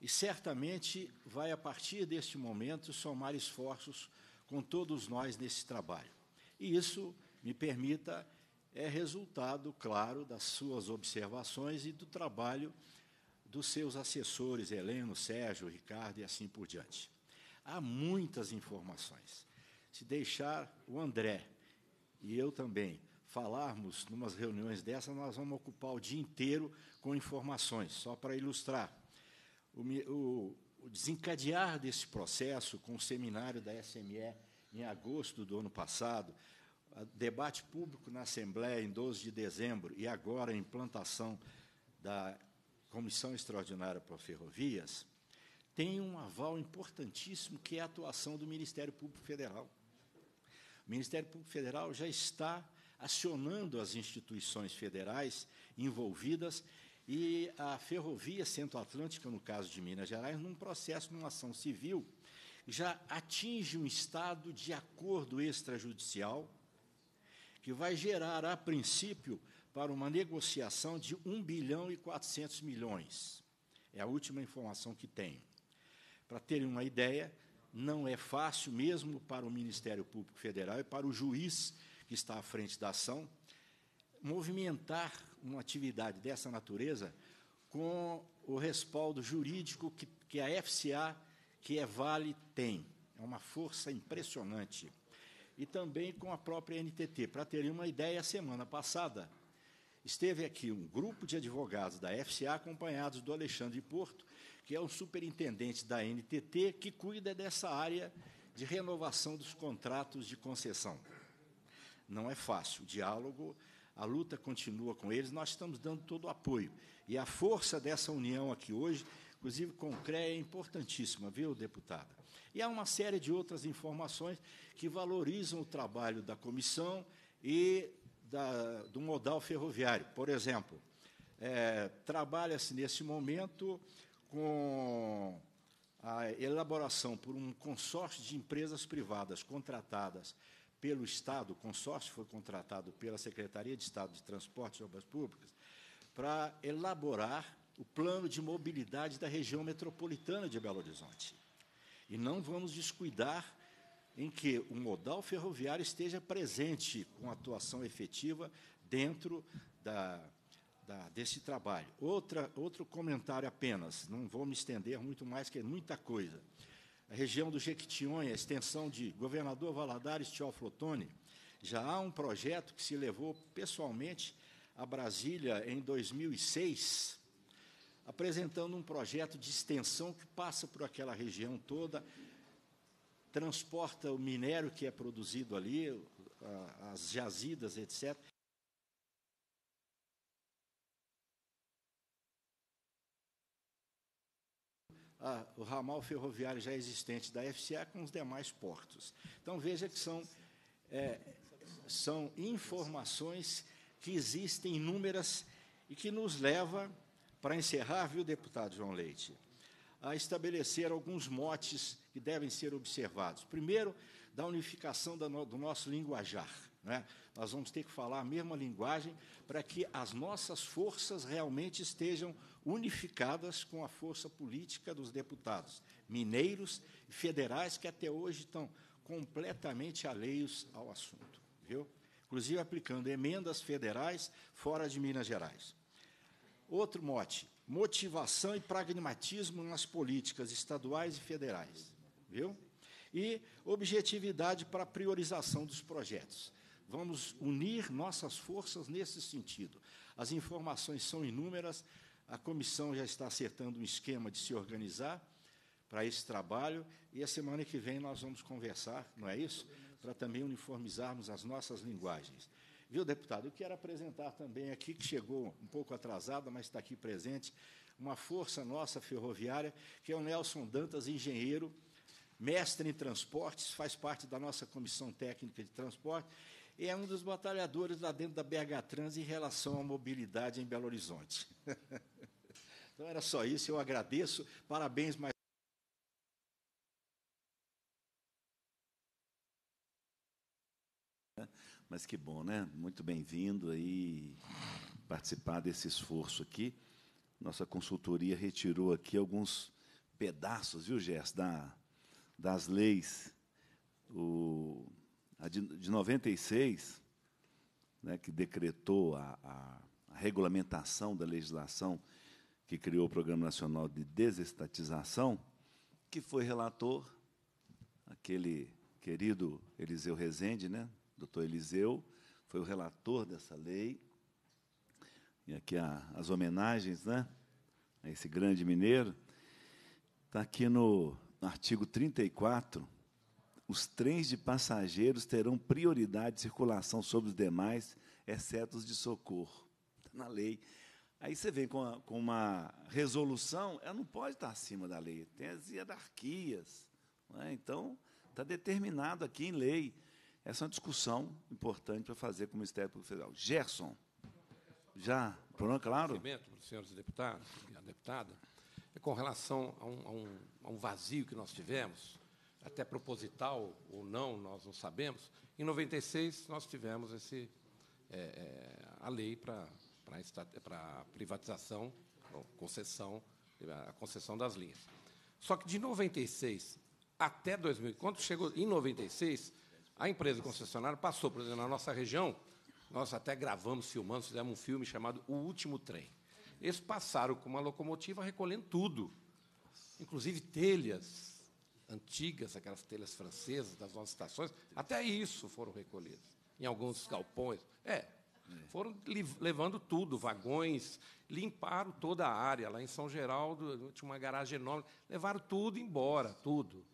e certamente vai, a partir deste momento, somar esforços com todos nós nesse trabalho. E isso, me permita, é resultado, claro, das suas observações e do trabalho dos seus assessores, Heleno, Sérgio, Ricardo e assim por diante. Há muitas informações. Se deixar o André e eu também falarmos numas reuniões dessas, nós vamos ocupar o dia inteiro com informações, só para ilustrar. O, o, o desencadear desse processo com o seminário da SME em agosto do ano passado, debate público na Assembleia em 12 de dezembro e agora a implantação da Comissão Extraordinária para Ferrovias, tem um aval importantíssimo que é a atuação do Ministério Público Federal. O Ministério Público Federal já está acionando as instituições federais envolvidas e a Ferrovia Centro-Atlântica, no caso de Minas Gerais, num processo, numa ação civil, já atinge um estado de acordo extrajudicial que vai gerar, a princípio, para uma negociação de 1 bilhão e 400 milhões. É a última informação que tenho. Para terem uma ideia, não é fácil, mesmo para o Ministério Público Federal e para o juiz que está à frente da ação, movimentar uma atividade dessa natureza com o respaldo jurídico que, que a FCA, que é Vale, tem. É uma força impressionante. E também com a própria NTT. Para terem uma ideia, semana passada, Esteve aqui um grupo de advogados da FCA, acompanhados do Alexandre Porto, que é o superintendente da NTT, que cuida dessa área de renovação dos contratos de concessão. Não é fácil, o diálogo, a luta continua com eles, nós estamos dando todo o apoio. E a força dessa união aqui hoje, inclusive com o CREA, é importantíssima, viu, deputada? E há uma série de outras informações que valorizam o trabalho da comissão e da, do modal ferroviário. Por exemplo, é, trabalha-se nesse momento com a elaboração por um consórcio de empresas privadas contratadas pelo Estado, o consórcio foi contratado pela Secretaria de Estado de Transportes e Obras Públicas, para elaborar o plano de mobilidade da região metropolitana de Belo Horizonte. E não vamos descuidar em que o modal ferroviário esteja presente com atuação efetiva dentro da, da, desse trabalho. Outra, outro comentário apenas, não vou me estender muito mais, que é muita coisa. A região do Jequitinhonha, a extensão de Governador Valadares Teófilo já há um projeto que se levou pessoalmente a Brasília em 2006, apresentando um projeto de extensão que passa por aquela região toda, transporta o minério que é produzido ali, as jazidas, etc. Ah, o ramal ferroviário já é existente da FCA com os demais portos. Então, veja que são, é, são informações que existem inúmeras e que nos leva, para encerrar, viu, deputado João Leite, a estabelecer alguns motes que devem ser observados. Primeiro, da unificação do nosso linguajar. Né? Nós vamos ter que falar a mesma linguagem para que as nossas forças realmente estejam unificadas com a força política dos deputados mineiros e federais, que até hoje estão completamente alheios ao assunto. Viu? Inclusive aplicando emendas federais fora de Minas Gerais. Outro mote: motivação e pragmatismo nas políticas estaduais e federais viu? E objetividade para priorização dos projetos. Vamos unir nossas forças nesse sentido. As informações são inúmeras, a comissão já está acertando um esquema de se organizar para esse trabalho, e a semana que vem nós vamos conversar, não é isso? Para também uniformizarmos as nossas linguagens. Viu, deputado? Eu quero apresentar também aqui, que chegou um pouco atrasada, mas está aqui presente, uma força nossa ferroviária, que é o Nelson Dantas, engenheiro, mestre em transportes, faz parte da nossa comissão técnica de transporte, e é um dos batalhadores lá dentro da BH Trans em relação à mobilidade em Belo Horizonte. então era só isso, eu agradeço, parabéns mais. Mas que bom, né? Muito bem-vindo aí participar desse esforço aqui. Nossa consultoria retirou aqui alguns pedaços, viu, Gerson, da das leis, o, a de, de 96, né, que decretou a, a, a regulamentação da legislação que criou o Programa Nacional de Desestatização, que foi relator, aquele querido Eliseu Rezende, né? doutor Eliseu, foi o relator dessa lei. E aqui a, as homenagens né? a esse grande mineiro. Está aqui no no artigo 34, os trens de passageiros terão prioridade de circulação sobre os demais, exceto os de socorro. Está na lei. Aí você vem com, a, com uma resolução, ela não pode estar acima da lei. Tem as hierarquias. É? Então, está determinado aqui em lei. Essa é uma discussão importante para fazer com o Ministério Público Federal. Gerson. Já? Pronto, claro? Para os senhores deputados e a deputada. É com relação a um, a, um, a um, vazio que nós tivemos, até proposital ou não, nós não sabemos. Em 96, nós tivemos esse, é, é, a lei para a privatização, concessão, a concessão das linhas. Só que de 96 até 2000, quando chegou em 96, a empresa concessionária passou, por exemplo, na nossa região, nós até gravamos, filmamos, fizemos um filme chamado O Último Trem. Eles passaram com uma locomotiva recolhendo tudo, inclusive telhas antigas, aquelas telhas francesas das nossas estações, até isso foram recolhidos, em alguns galpões. É, foram levando tudo, vagões, limparam toda a área. Lá em São Geraldo tinha uma garagem enorme, levaram tudo embora, tudo.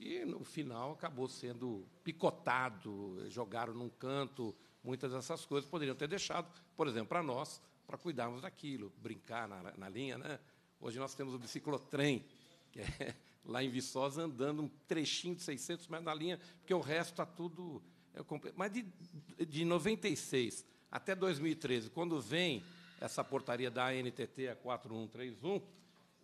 E no final acabou sendo picotado, jogaram num canto, muitas dessas coisas poderiam ter deixado, por exemplo, para nós, para cuidarmos daquilo, brincar na, na linha. Né? Hoje nós temos o biciclotrem, que é lá em Viçosa, andando um trechinho de 600 metros na linha, porque o resto está tudo... É Mas de, de 96 até 2013, quando vem essa portaria da ANTT, a 4131,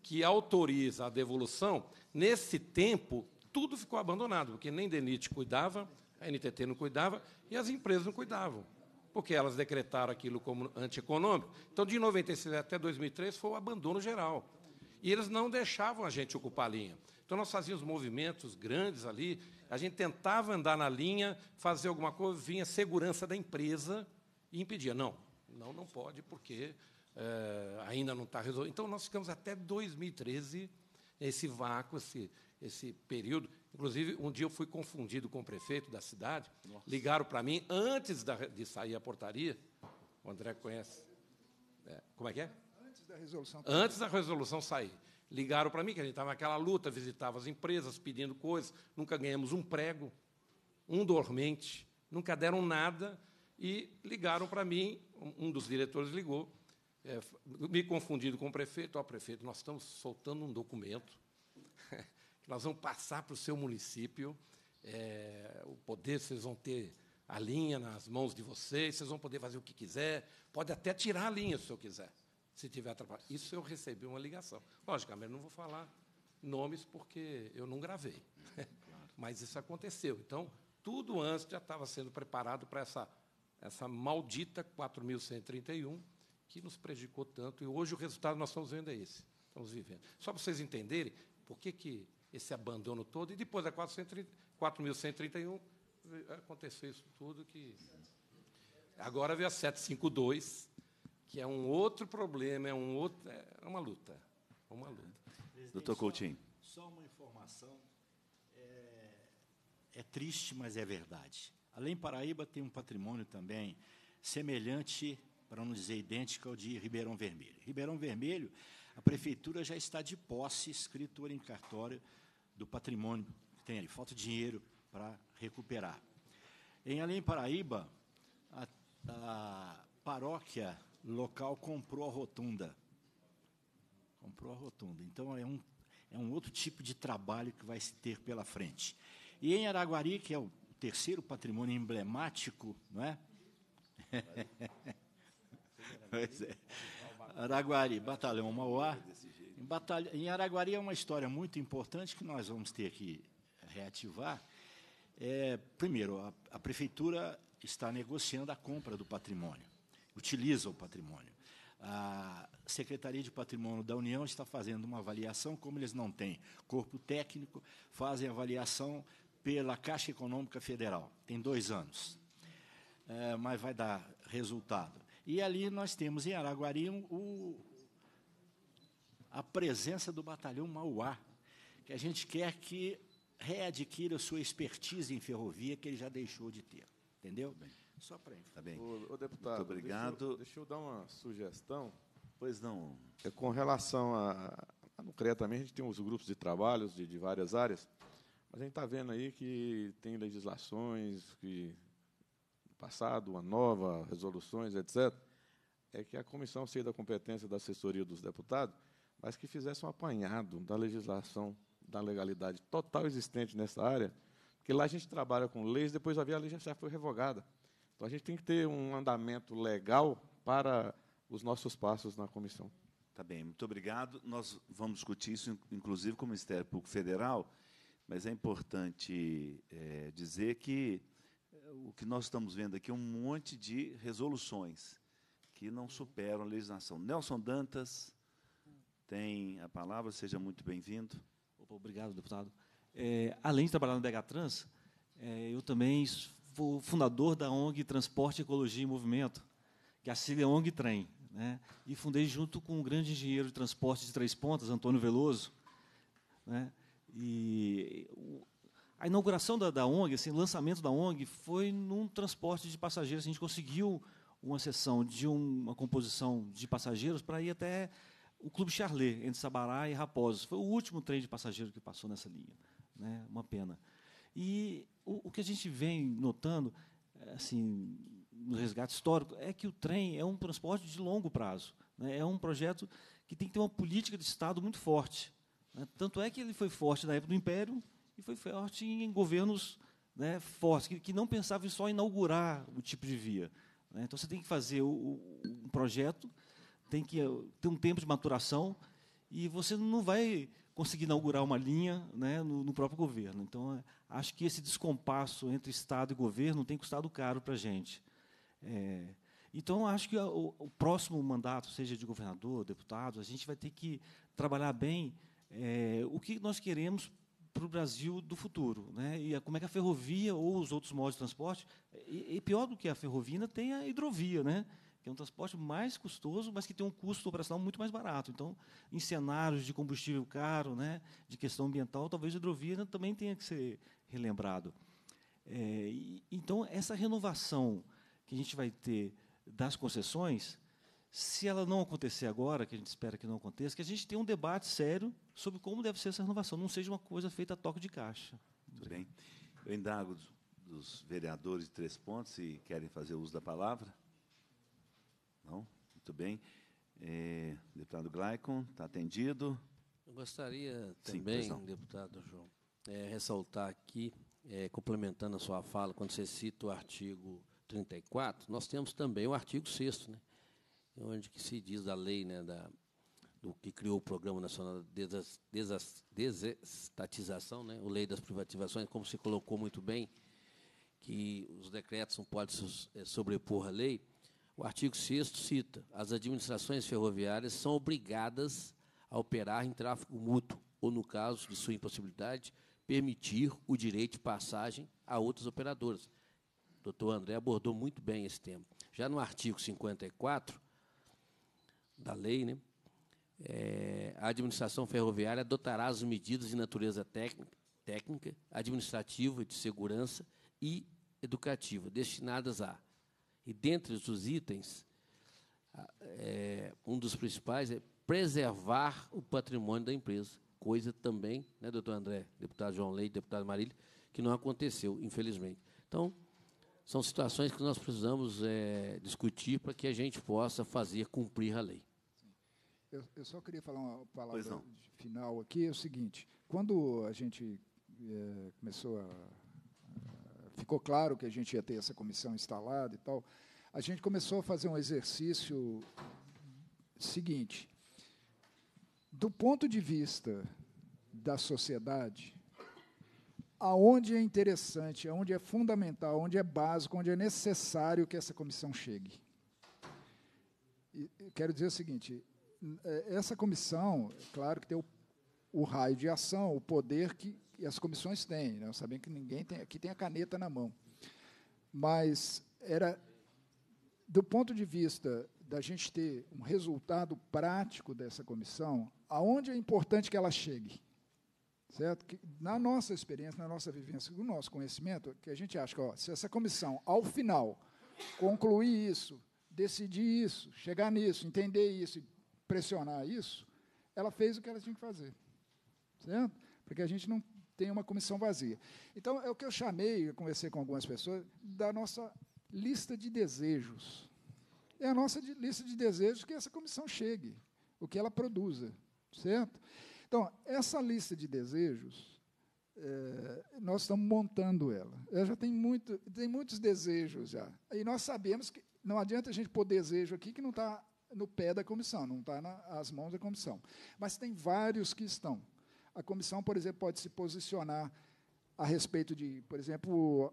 que autoriza a devolução, nesse tempo, tudo ficou abandonado, porque nem DENIT cuidava, a NTT não cuidava e as empresas não cuidavam porque elas decretaram aquilo como antieconômico. Então, de 96 até 2003 foi o abandono geral. E eles não deixavam a gente ocupar a linha. Então, nós fazíamos movimentos grandes ali, a gente tentava andar na linha, fazer alguma coisa, vinha a segurança da empresa e impedia. Não, não, não pode, porque é, ainda não está resolvido. Então, nós ficamos até 2013, esse vácuo, esse, esse período. Inclusive, um dia eu fui confundido com o prefeito da cidade. Nossa. Ligaram para mim antes da, de sair a portaria. O André conhece. É, como é que é? Antes da resolução. Antes da resolução sair. Ligaram para mim, que a gente estava naquela luta, visitava as empresas pedindo coisas, nunca ganhamos um prego, um dormente, nunca deram nada. E ligaram para mim, um dos diretores ligou, é, me confundido com o prefeito. Ó, oh, prefeito, nós estamos soltando um documento nós vamos passar para o seu município é, o poder, vocês vão ter a linha nas mãos de vocês, vocês vão poder fazer o que quiser, pode até tirar a linha se eu quiser, se tiver atrapalhado. Isso eu recebi uma ligação. Logicamente, não vou falar nomes porque eu não gravei, mas isso aconteceu. Então, tudo antes já estava sendo preparado para essa, essa maldita 4.131, que nos prejudicou tanto, e hoje o resultado nós estamos vendo é esse. Estamos vivendo. Só para vocês entenderem por que, que esse abandono todo, e depois da 4.131 eh, aconteceu isso tudo que. Agora veio a 752, que é um outro problema, é, um outro, é, é uma luta. É uma luta. Doutor Coutinho. Só, só uma informação. É, é triste, mas é verdade. Além Paraíba tem um patrimônio também semelhante, para não dizer idêntico, ao de Ribeirão Vermelho. Ribeirão Vermelho, a prefeitura já está de posse, escritura em cartório, do patrimônio que tem ali. Falta dinheiro para recuperar. Em Além Paraíba, a, a paróquia local comprou a rotunda. Comprou a rotunda. Então, é um, é um outro tipo de trabalho que vai se ter pela frente. E em Araguari, que é o terceiro patrimônio emblemático, não é? pois é. Araguari, Batalhão Mauá, em, Batalha, em Araguari é uma história muito importante que nós vamos ter que reativar. É, primeiro, a, a prefeitura está negociando a compra do patrimônio, utiliza o patrimônio. A Secretaria de Patrimônio da União está fazendo uma avaliação, como eles não têm corpo técnico, fazem avaliação pela Caixa Econômica Federal. Tem dois anos, é, mas vai dar resultado. E ali nós temos em Araguari o, a presença do Batalhão Mauá, que a gente quer que readquira sua expertise em ferrovia que ele já deixou de ter. Entendeu? Tá bem. Só para Tá bem. O, o deputado, Muito obrigado. Deixa eu, deixa eu, dar uma sugestão. Pois não. É com relação a, a no CREA também a gente tem os grupos de trabalhos de, de várias áreas, mas a gente está vendo aí que tem legislações que passado, uma nova, resoluções, etc. É que a comissão seja da competência da assessoria dos deputados mas que fizesse um apanhado da legislação, da legalidade total existente nessa área, porque lá a gente trabalha com leis, depois a lei já foi revogada. Então a gente tem que ter um andamento legal para os nossos passos na comissão. Tá bem, muito obrigado. Nós vamos discutir isso, inclusive, com o Ministério Público Federal, mas é importante é, dizer que eh, o que nós estamos vendo aqui é um monte de resoluções que não superam a legislação. Nelson Dantas, tem a palavra. Seja muito bem-vindo. Obrigado, deputado. É, além de trabalhar no Degatrans, Trans, é, eu também sou fundador da ONG Transporte, Ecologia e Movimento, que é a sigla é ONG Trem. Né? E fundei junto com um grande engenheiro de transporte de Três Pontas, Antônio Veloso. Né? E a inauguração da, da ONG, assim, o lançamento da ONG, foi num transporte de passageiros. a gente conseguiu uma sessão de um, uma composição de passageiros para ir até o Clube Charlet, entre Sabará e Raposos. Foi o último trem de passageiro que passou nessa linha. Né? Uma pena. E o, o que a gente vem notando é, assim, no resgate histórico é que o trem é um transporte de longo prazo. Né? É um projeto que tem que ter uma política de Estado muito forte. Né? Tanto é que ele foi forte na época do Império e foi forte em governos né, fortes, que, que não pensavam só em só inaugurar o tipo de via. Né? Então, você tem que fazer o, o, um projeto tem que eh, ter um tempo de maturação e você não vai conseguir inaugurar uma linha né, no, no, próprio governo. Então, eh, acho que esse descompasso entre Estado e governo tem custado caro para a gente. É, então, acho que o, o, próximo mandato, seja de governador, deputado, a gente vai ter que trabalhar bem é, o que nós queremos para o Brasil do futuro. Né? E a, como é que a ferrovia ou os outros modos de transporte, e, e pior do que a ferrovia, tem a hidrovia. Né? que é um transporte mais custoso, mas que tem um custo operacional muito mais barato. Então, em cenários de combustível caro, né, de questão ambiental, talvez a hidrovia né, também tenha que ser relembrado. É, e, então, essa renovação que a gente vai ter das concessões, se ela não acontecer agora, que a gente espera que não aconteça, que a gente tenha um debate sério sobre como deve ser essa renovação, não seja uma coisa feita a toque de caixa. Muito bem. Eu indago dos, dos vereadores de Três Pontos se querem fazer uso da palavra. Não? Muito bem. É, deputado Glaicon, está atendido. Eu gostaria também, Sim, deputado João, é, ressaltar aqui, é, complementando a sua fala, quando você cita o artigo 34, nós temos também o artigo 6 né, onde que se diz da lei né, da, do que criou o Programa Nacional de Desas, Desestatização, né, o Lei das Privatizações, como se colocou muito bem, que os decretos não podem é, sobrepor a lei, o artigo 6 cita: as administrações ferroviárias são obrigadas a operar em tráfego mútuo, ou, no caso de sua impossibilidade, permitir o direito de passagem a outras operadoras. O doutor André abordou muito bem esse tema. Já no artigo 54 da lei, né, é, a administração ferroviária adotará as medidas de natureza técnica, técnica, administrativa, de segurança e educativa, destinadas a e dentre os itens, é, um dos principais é preservar o patrimônio da empresa. Coisa também, né, doutor André, deputado João Leite, deputado Marília, que não aconteceu, infelizmente. Então, são situações que nós precisamos é, discutir para que a gente possa fazer cumprir a lei. Eu, eu só queria falar uma palavra final aqui, é o seguinte, quando a gente é, começou a ficou claro que a gente ia ter essa comissão instalada e tal, a gente começou a fazer um exercício seguinte. Do ponto de vista da sociedade, aonde é interessante, aonde é fundamental, onde é básico, onde é necessário que essa comissão chegue. E, quero dizer o seguinte: é, essa comissão, é claro que tem o, o raio de ação, o poder que e as comissões têm, né? sabem que ninguém tem, aqui tem a caneta na mão. Mas era do ponto de vista da gente ter um resultado prático dessa comissão, aonde é importante que ela chegue? Certo? Que, na nossa experiência, na nossa vivência, no nosso conhecimento, que a gente acha que ó, se essa comissão, ao final, concluir isso, decidir isso, chegar nisso, entender isso, pressionar isso, ela fez o que ela tinha que fazer. Certo? Porque a gente não tem uma comissão vazia. Então, é o que eu chamei, eu conversei com algumas pessoas, da nossa lista de desejos. É a nossa de, lista de desejos que essa comissão chegue, o que ela produza, certo? Então, essa lista de desejos, é, nós estamos montando ela. Ela já tem, muito, tem muitos desejos já. E nós sabemos que não adianta a gente pôr desejo aqui que não está no pé da comissão, não está nas mãos da comissão. Mas tem vários que estão a comissão, por exemplo, pode se posicionar a respeito de, por exemplo,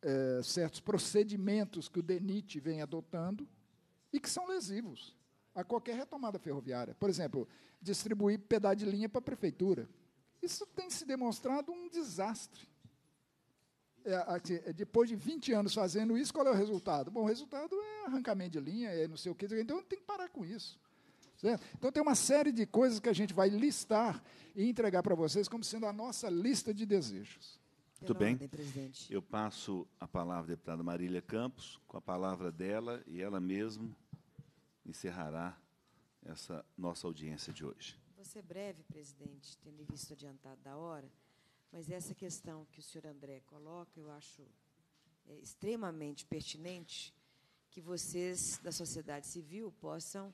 é, certos procedimentos que o DENIT vem adotando e que são lesivos a qualquer retomada ferroviária. Por exemplo, distribuir pedaço de linha para a prefeitura. Isso tem se demonstrado um desastre. É, é depois de 20 anos fazendo isso, qual é o resultado? Bom, o resultado é arrancamento de linha, é não sei o quê. Então, tem que parar com isso. Então, tem uma série de coisas que a gente vai listar e entregar para vocês como sendo a nossa lista de desejos. Muito bem. Eu passo a palavra à deputada Marília Campos, com a palavra dela, e ela mesma encerrará essa nossa audiência de hoje. Vou ser breve, presidente, tendo em vista adiantado da hora, mas essa questão que o senhor André coloca, eu acho é, extremamente pertinente que vocês da sociedade civil possam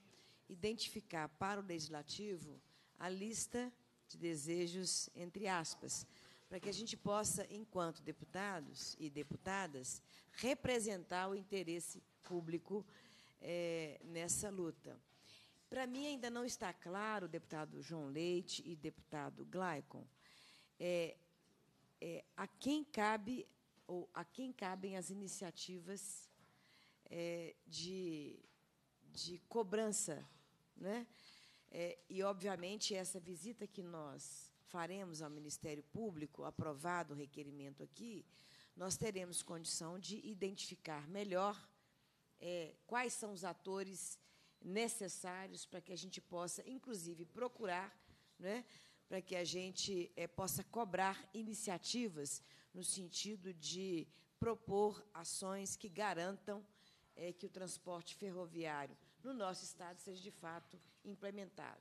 identificar para o legislativo a lista de desejos, entre aspas, para que a gente possa, enquanto deputados e deputadas, representar o interesse público é, nessa luta. Para mim, ainda não está claro, deputado João Leite e deputado Glaicon, é, é, a quem cabe ou a quem cabem as iniciativas de, de cobrança né? É, e, obviamente, essa visita que nós faremos ao Ministério Público, aprovado o requerimento aqui, nós teremos condição de identificar melhor é, quais são os atores necessários para que a gente possa, inclusive, procurar, né, para que a gente é, possa cobrar iniciativas no sentido de propor ações que garantam é, que o transporte ferroviário no nosso Estado seja de fato implementado.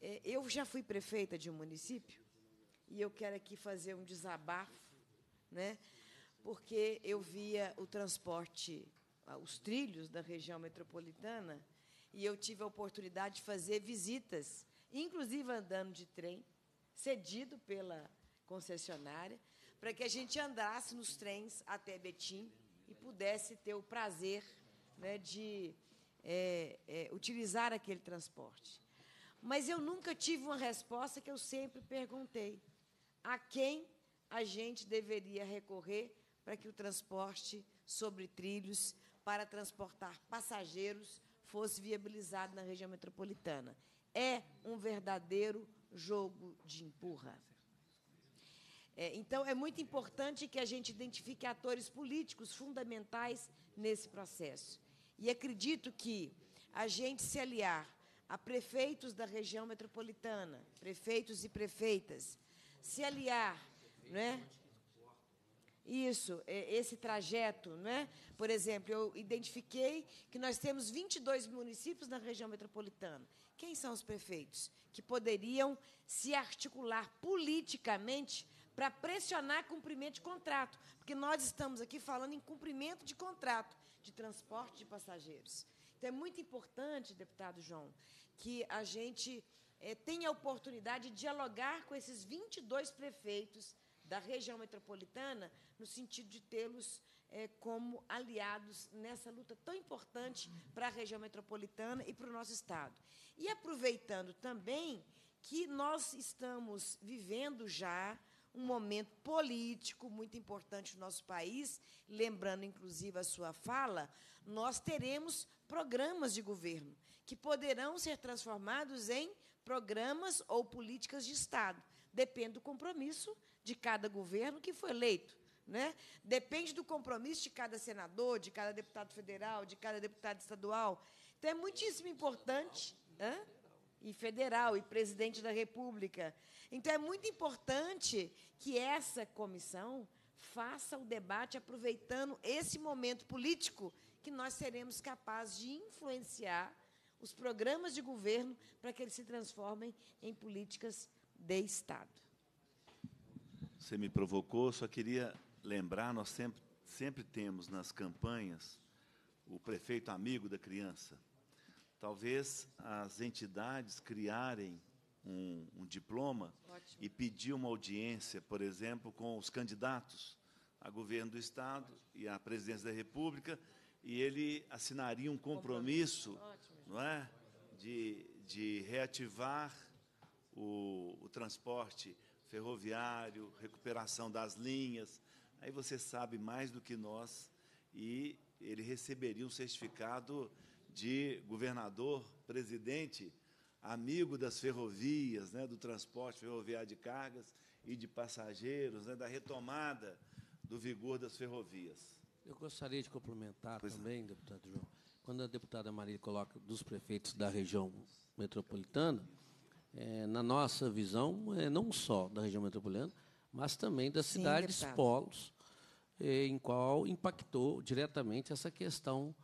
É, eu já fui prefeita de um município e eu quero aqui fazer um desabafo, né? porque eu via o transporte, ah, os trilhos da região metropolitana, e eu tive a oportunidade de fazer visitas, inclusive andando de trem, cedido pela concessionária, para que a gente andasse nos trens até Betim e pudesse ter o prazer né, de é, é, utilizar aquele transporte. Mas eu nunca tive uma resposta que eu sempre perguntei: a quem a gente deveria recorrer para que o transporte sobre trilhos para transportar passageiros fosse viabilizado na região metropolitana? É um verdadeiro jogo de empurra. É, então, é muito importante que a gente identifique atores políticos fundamentais nesse processo. E acredito que a gente se aliar a prefeitos da região metropolitana, prefeitos e prefeitas, se aliar, né? Isso, é, esse trajeto, né? Por exemplo, eu identifiquei que nós temos 22 municípios na região metropolitana. Quem são os prefeitos que poderiam se articular politicamente para pressionar cumprimento de contrato? Porque nós estamos aqui falando em cumprimento de contrato de transporte de passageiros. Então, é muito importante, deputado João, que a gente é, tenha a oportunidade de dialogar com esses 22 prefeitos da região metropolitana, no sentido de tê-los é, como aliados nessa luta tão importante para a região metropolitana e para o nosso Estado. E aproveitando também que nós estamos vivendo já um momento político muito importante no nosso país. Lembrando, inclusive, a sua fala, nós teremos programas de governo que poderão ser transformados em programas ou políticas de Estado. Depende do compromisso de cada governo que foi eleito. Né? Depende do compromisso de cada senador, de cada deputado federal, de cada deputado estadual. Então, é muitíssimo importante. Hã? e federal e presidente da República. Então é muito importante que essa comissão faça o debate aproveitando esse momento político que nós seremos capazes de influenciar os programas de governo para que eles se transformem em políticas de Estado. Você me provocou, só queria lembrar, nós sempre, sempre temos nas campanhas o prefeito amigo da criança. Talvez as entidades criarem um, um diploma Ótimo. e pedir uma audiência, por exemplo, com os candidatos a governo do Estado Ótimo. e à presidência da República, e ele assinaria um compromisso, não é, de, de reativar o, o transporte ferroviário, recuperação das linhas. Aí você sabe mais do que nós e ele receberia um certificado de governador, presidente, amigo das ferrovias, né, do transporte ferroviário de cargas e de passageiros, né, da retomada do vigor das ferrovias. Eu gostaria de complementar pois é. também, não. deputado João, quando a deputada Maria coloca dos prefeitos da região metropolitana, é, na nossa visão, é, não só da região metropolitana, mas também das Sim, cidades deputado. polos, é, em qual impactou diretamente essa questão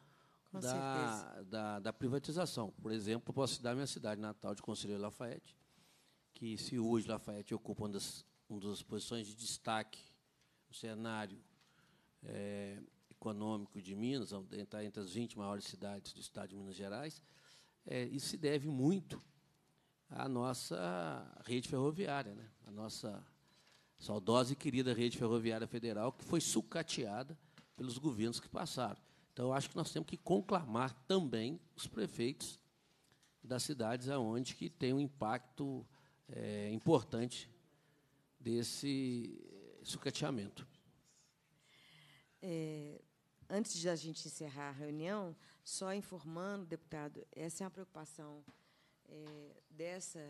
da, da, da privatização. Por exemplo, posso dar minha cidade natal de Conselheiro Lafayette, que se hoje Lafayette ocupa uma das, uma das posições de destaque no cenário é, econômico de Minas, está entre as 20 maiores cidades do estado de Minas Gerais, é, eh, isso se deve muito à nossa rede ferroviária, né? a nossa saudosa e querida rede ferroviária federal, que foi sucateada pelos governos que passaram. Então, acho que nós temos que conclamar também os prefeitos das cidades aonde que tem um impacto é, importante desse sucateamento. É, antes de a gente encerrar a reunião, só informando, deputado, essa é uma preocupação é, dessa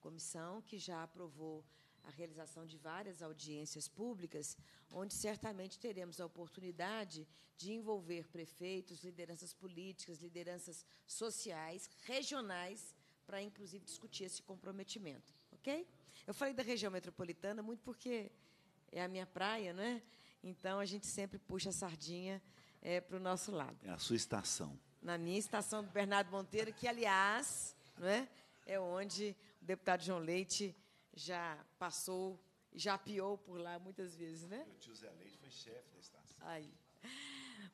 comissão que já aprovou a realização de várias audiências públicas, onde certamente teremos a oportunidade de envolver prefeitos, lideranças políticas, lideranças sociais, regionais, para inclusive discutir esse comprometimento, ok? Eu falei da região metropolitana muito porque é a minha praia, né? Então a gente sempre puxa a sardinha é, eh, para o nosso lado. É a sua estação. Na minha estação do Bernardo Monteiro, que aliás, não é? é onde o deputado João Leite já passou, já piou por lá muitas vezes, né? Meu tio Zé Leite foi chefe da estação. Aí.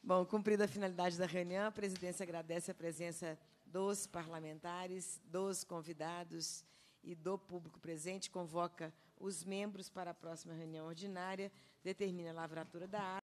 Bom, cumprida a finalidade da reunião, a presidência agradece a presença dos parlamentares, dos convidados e do público presente, convoca os membros para a próxima reunião ordinária, determina a lavratura da ata.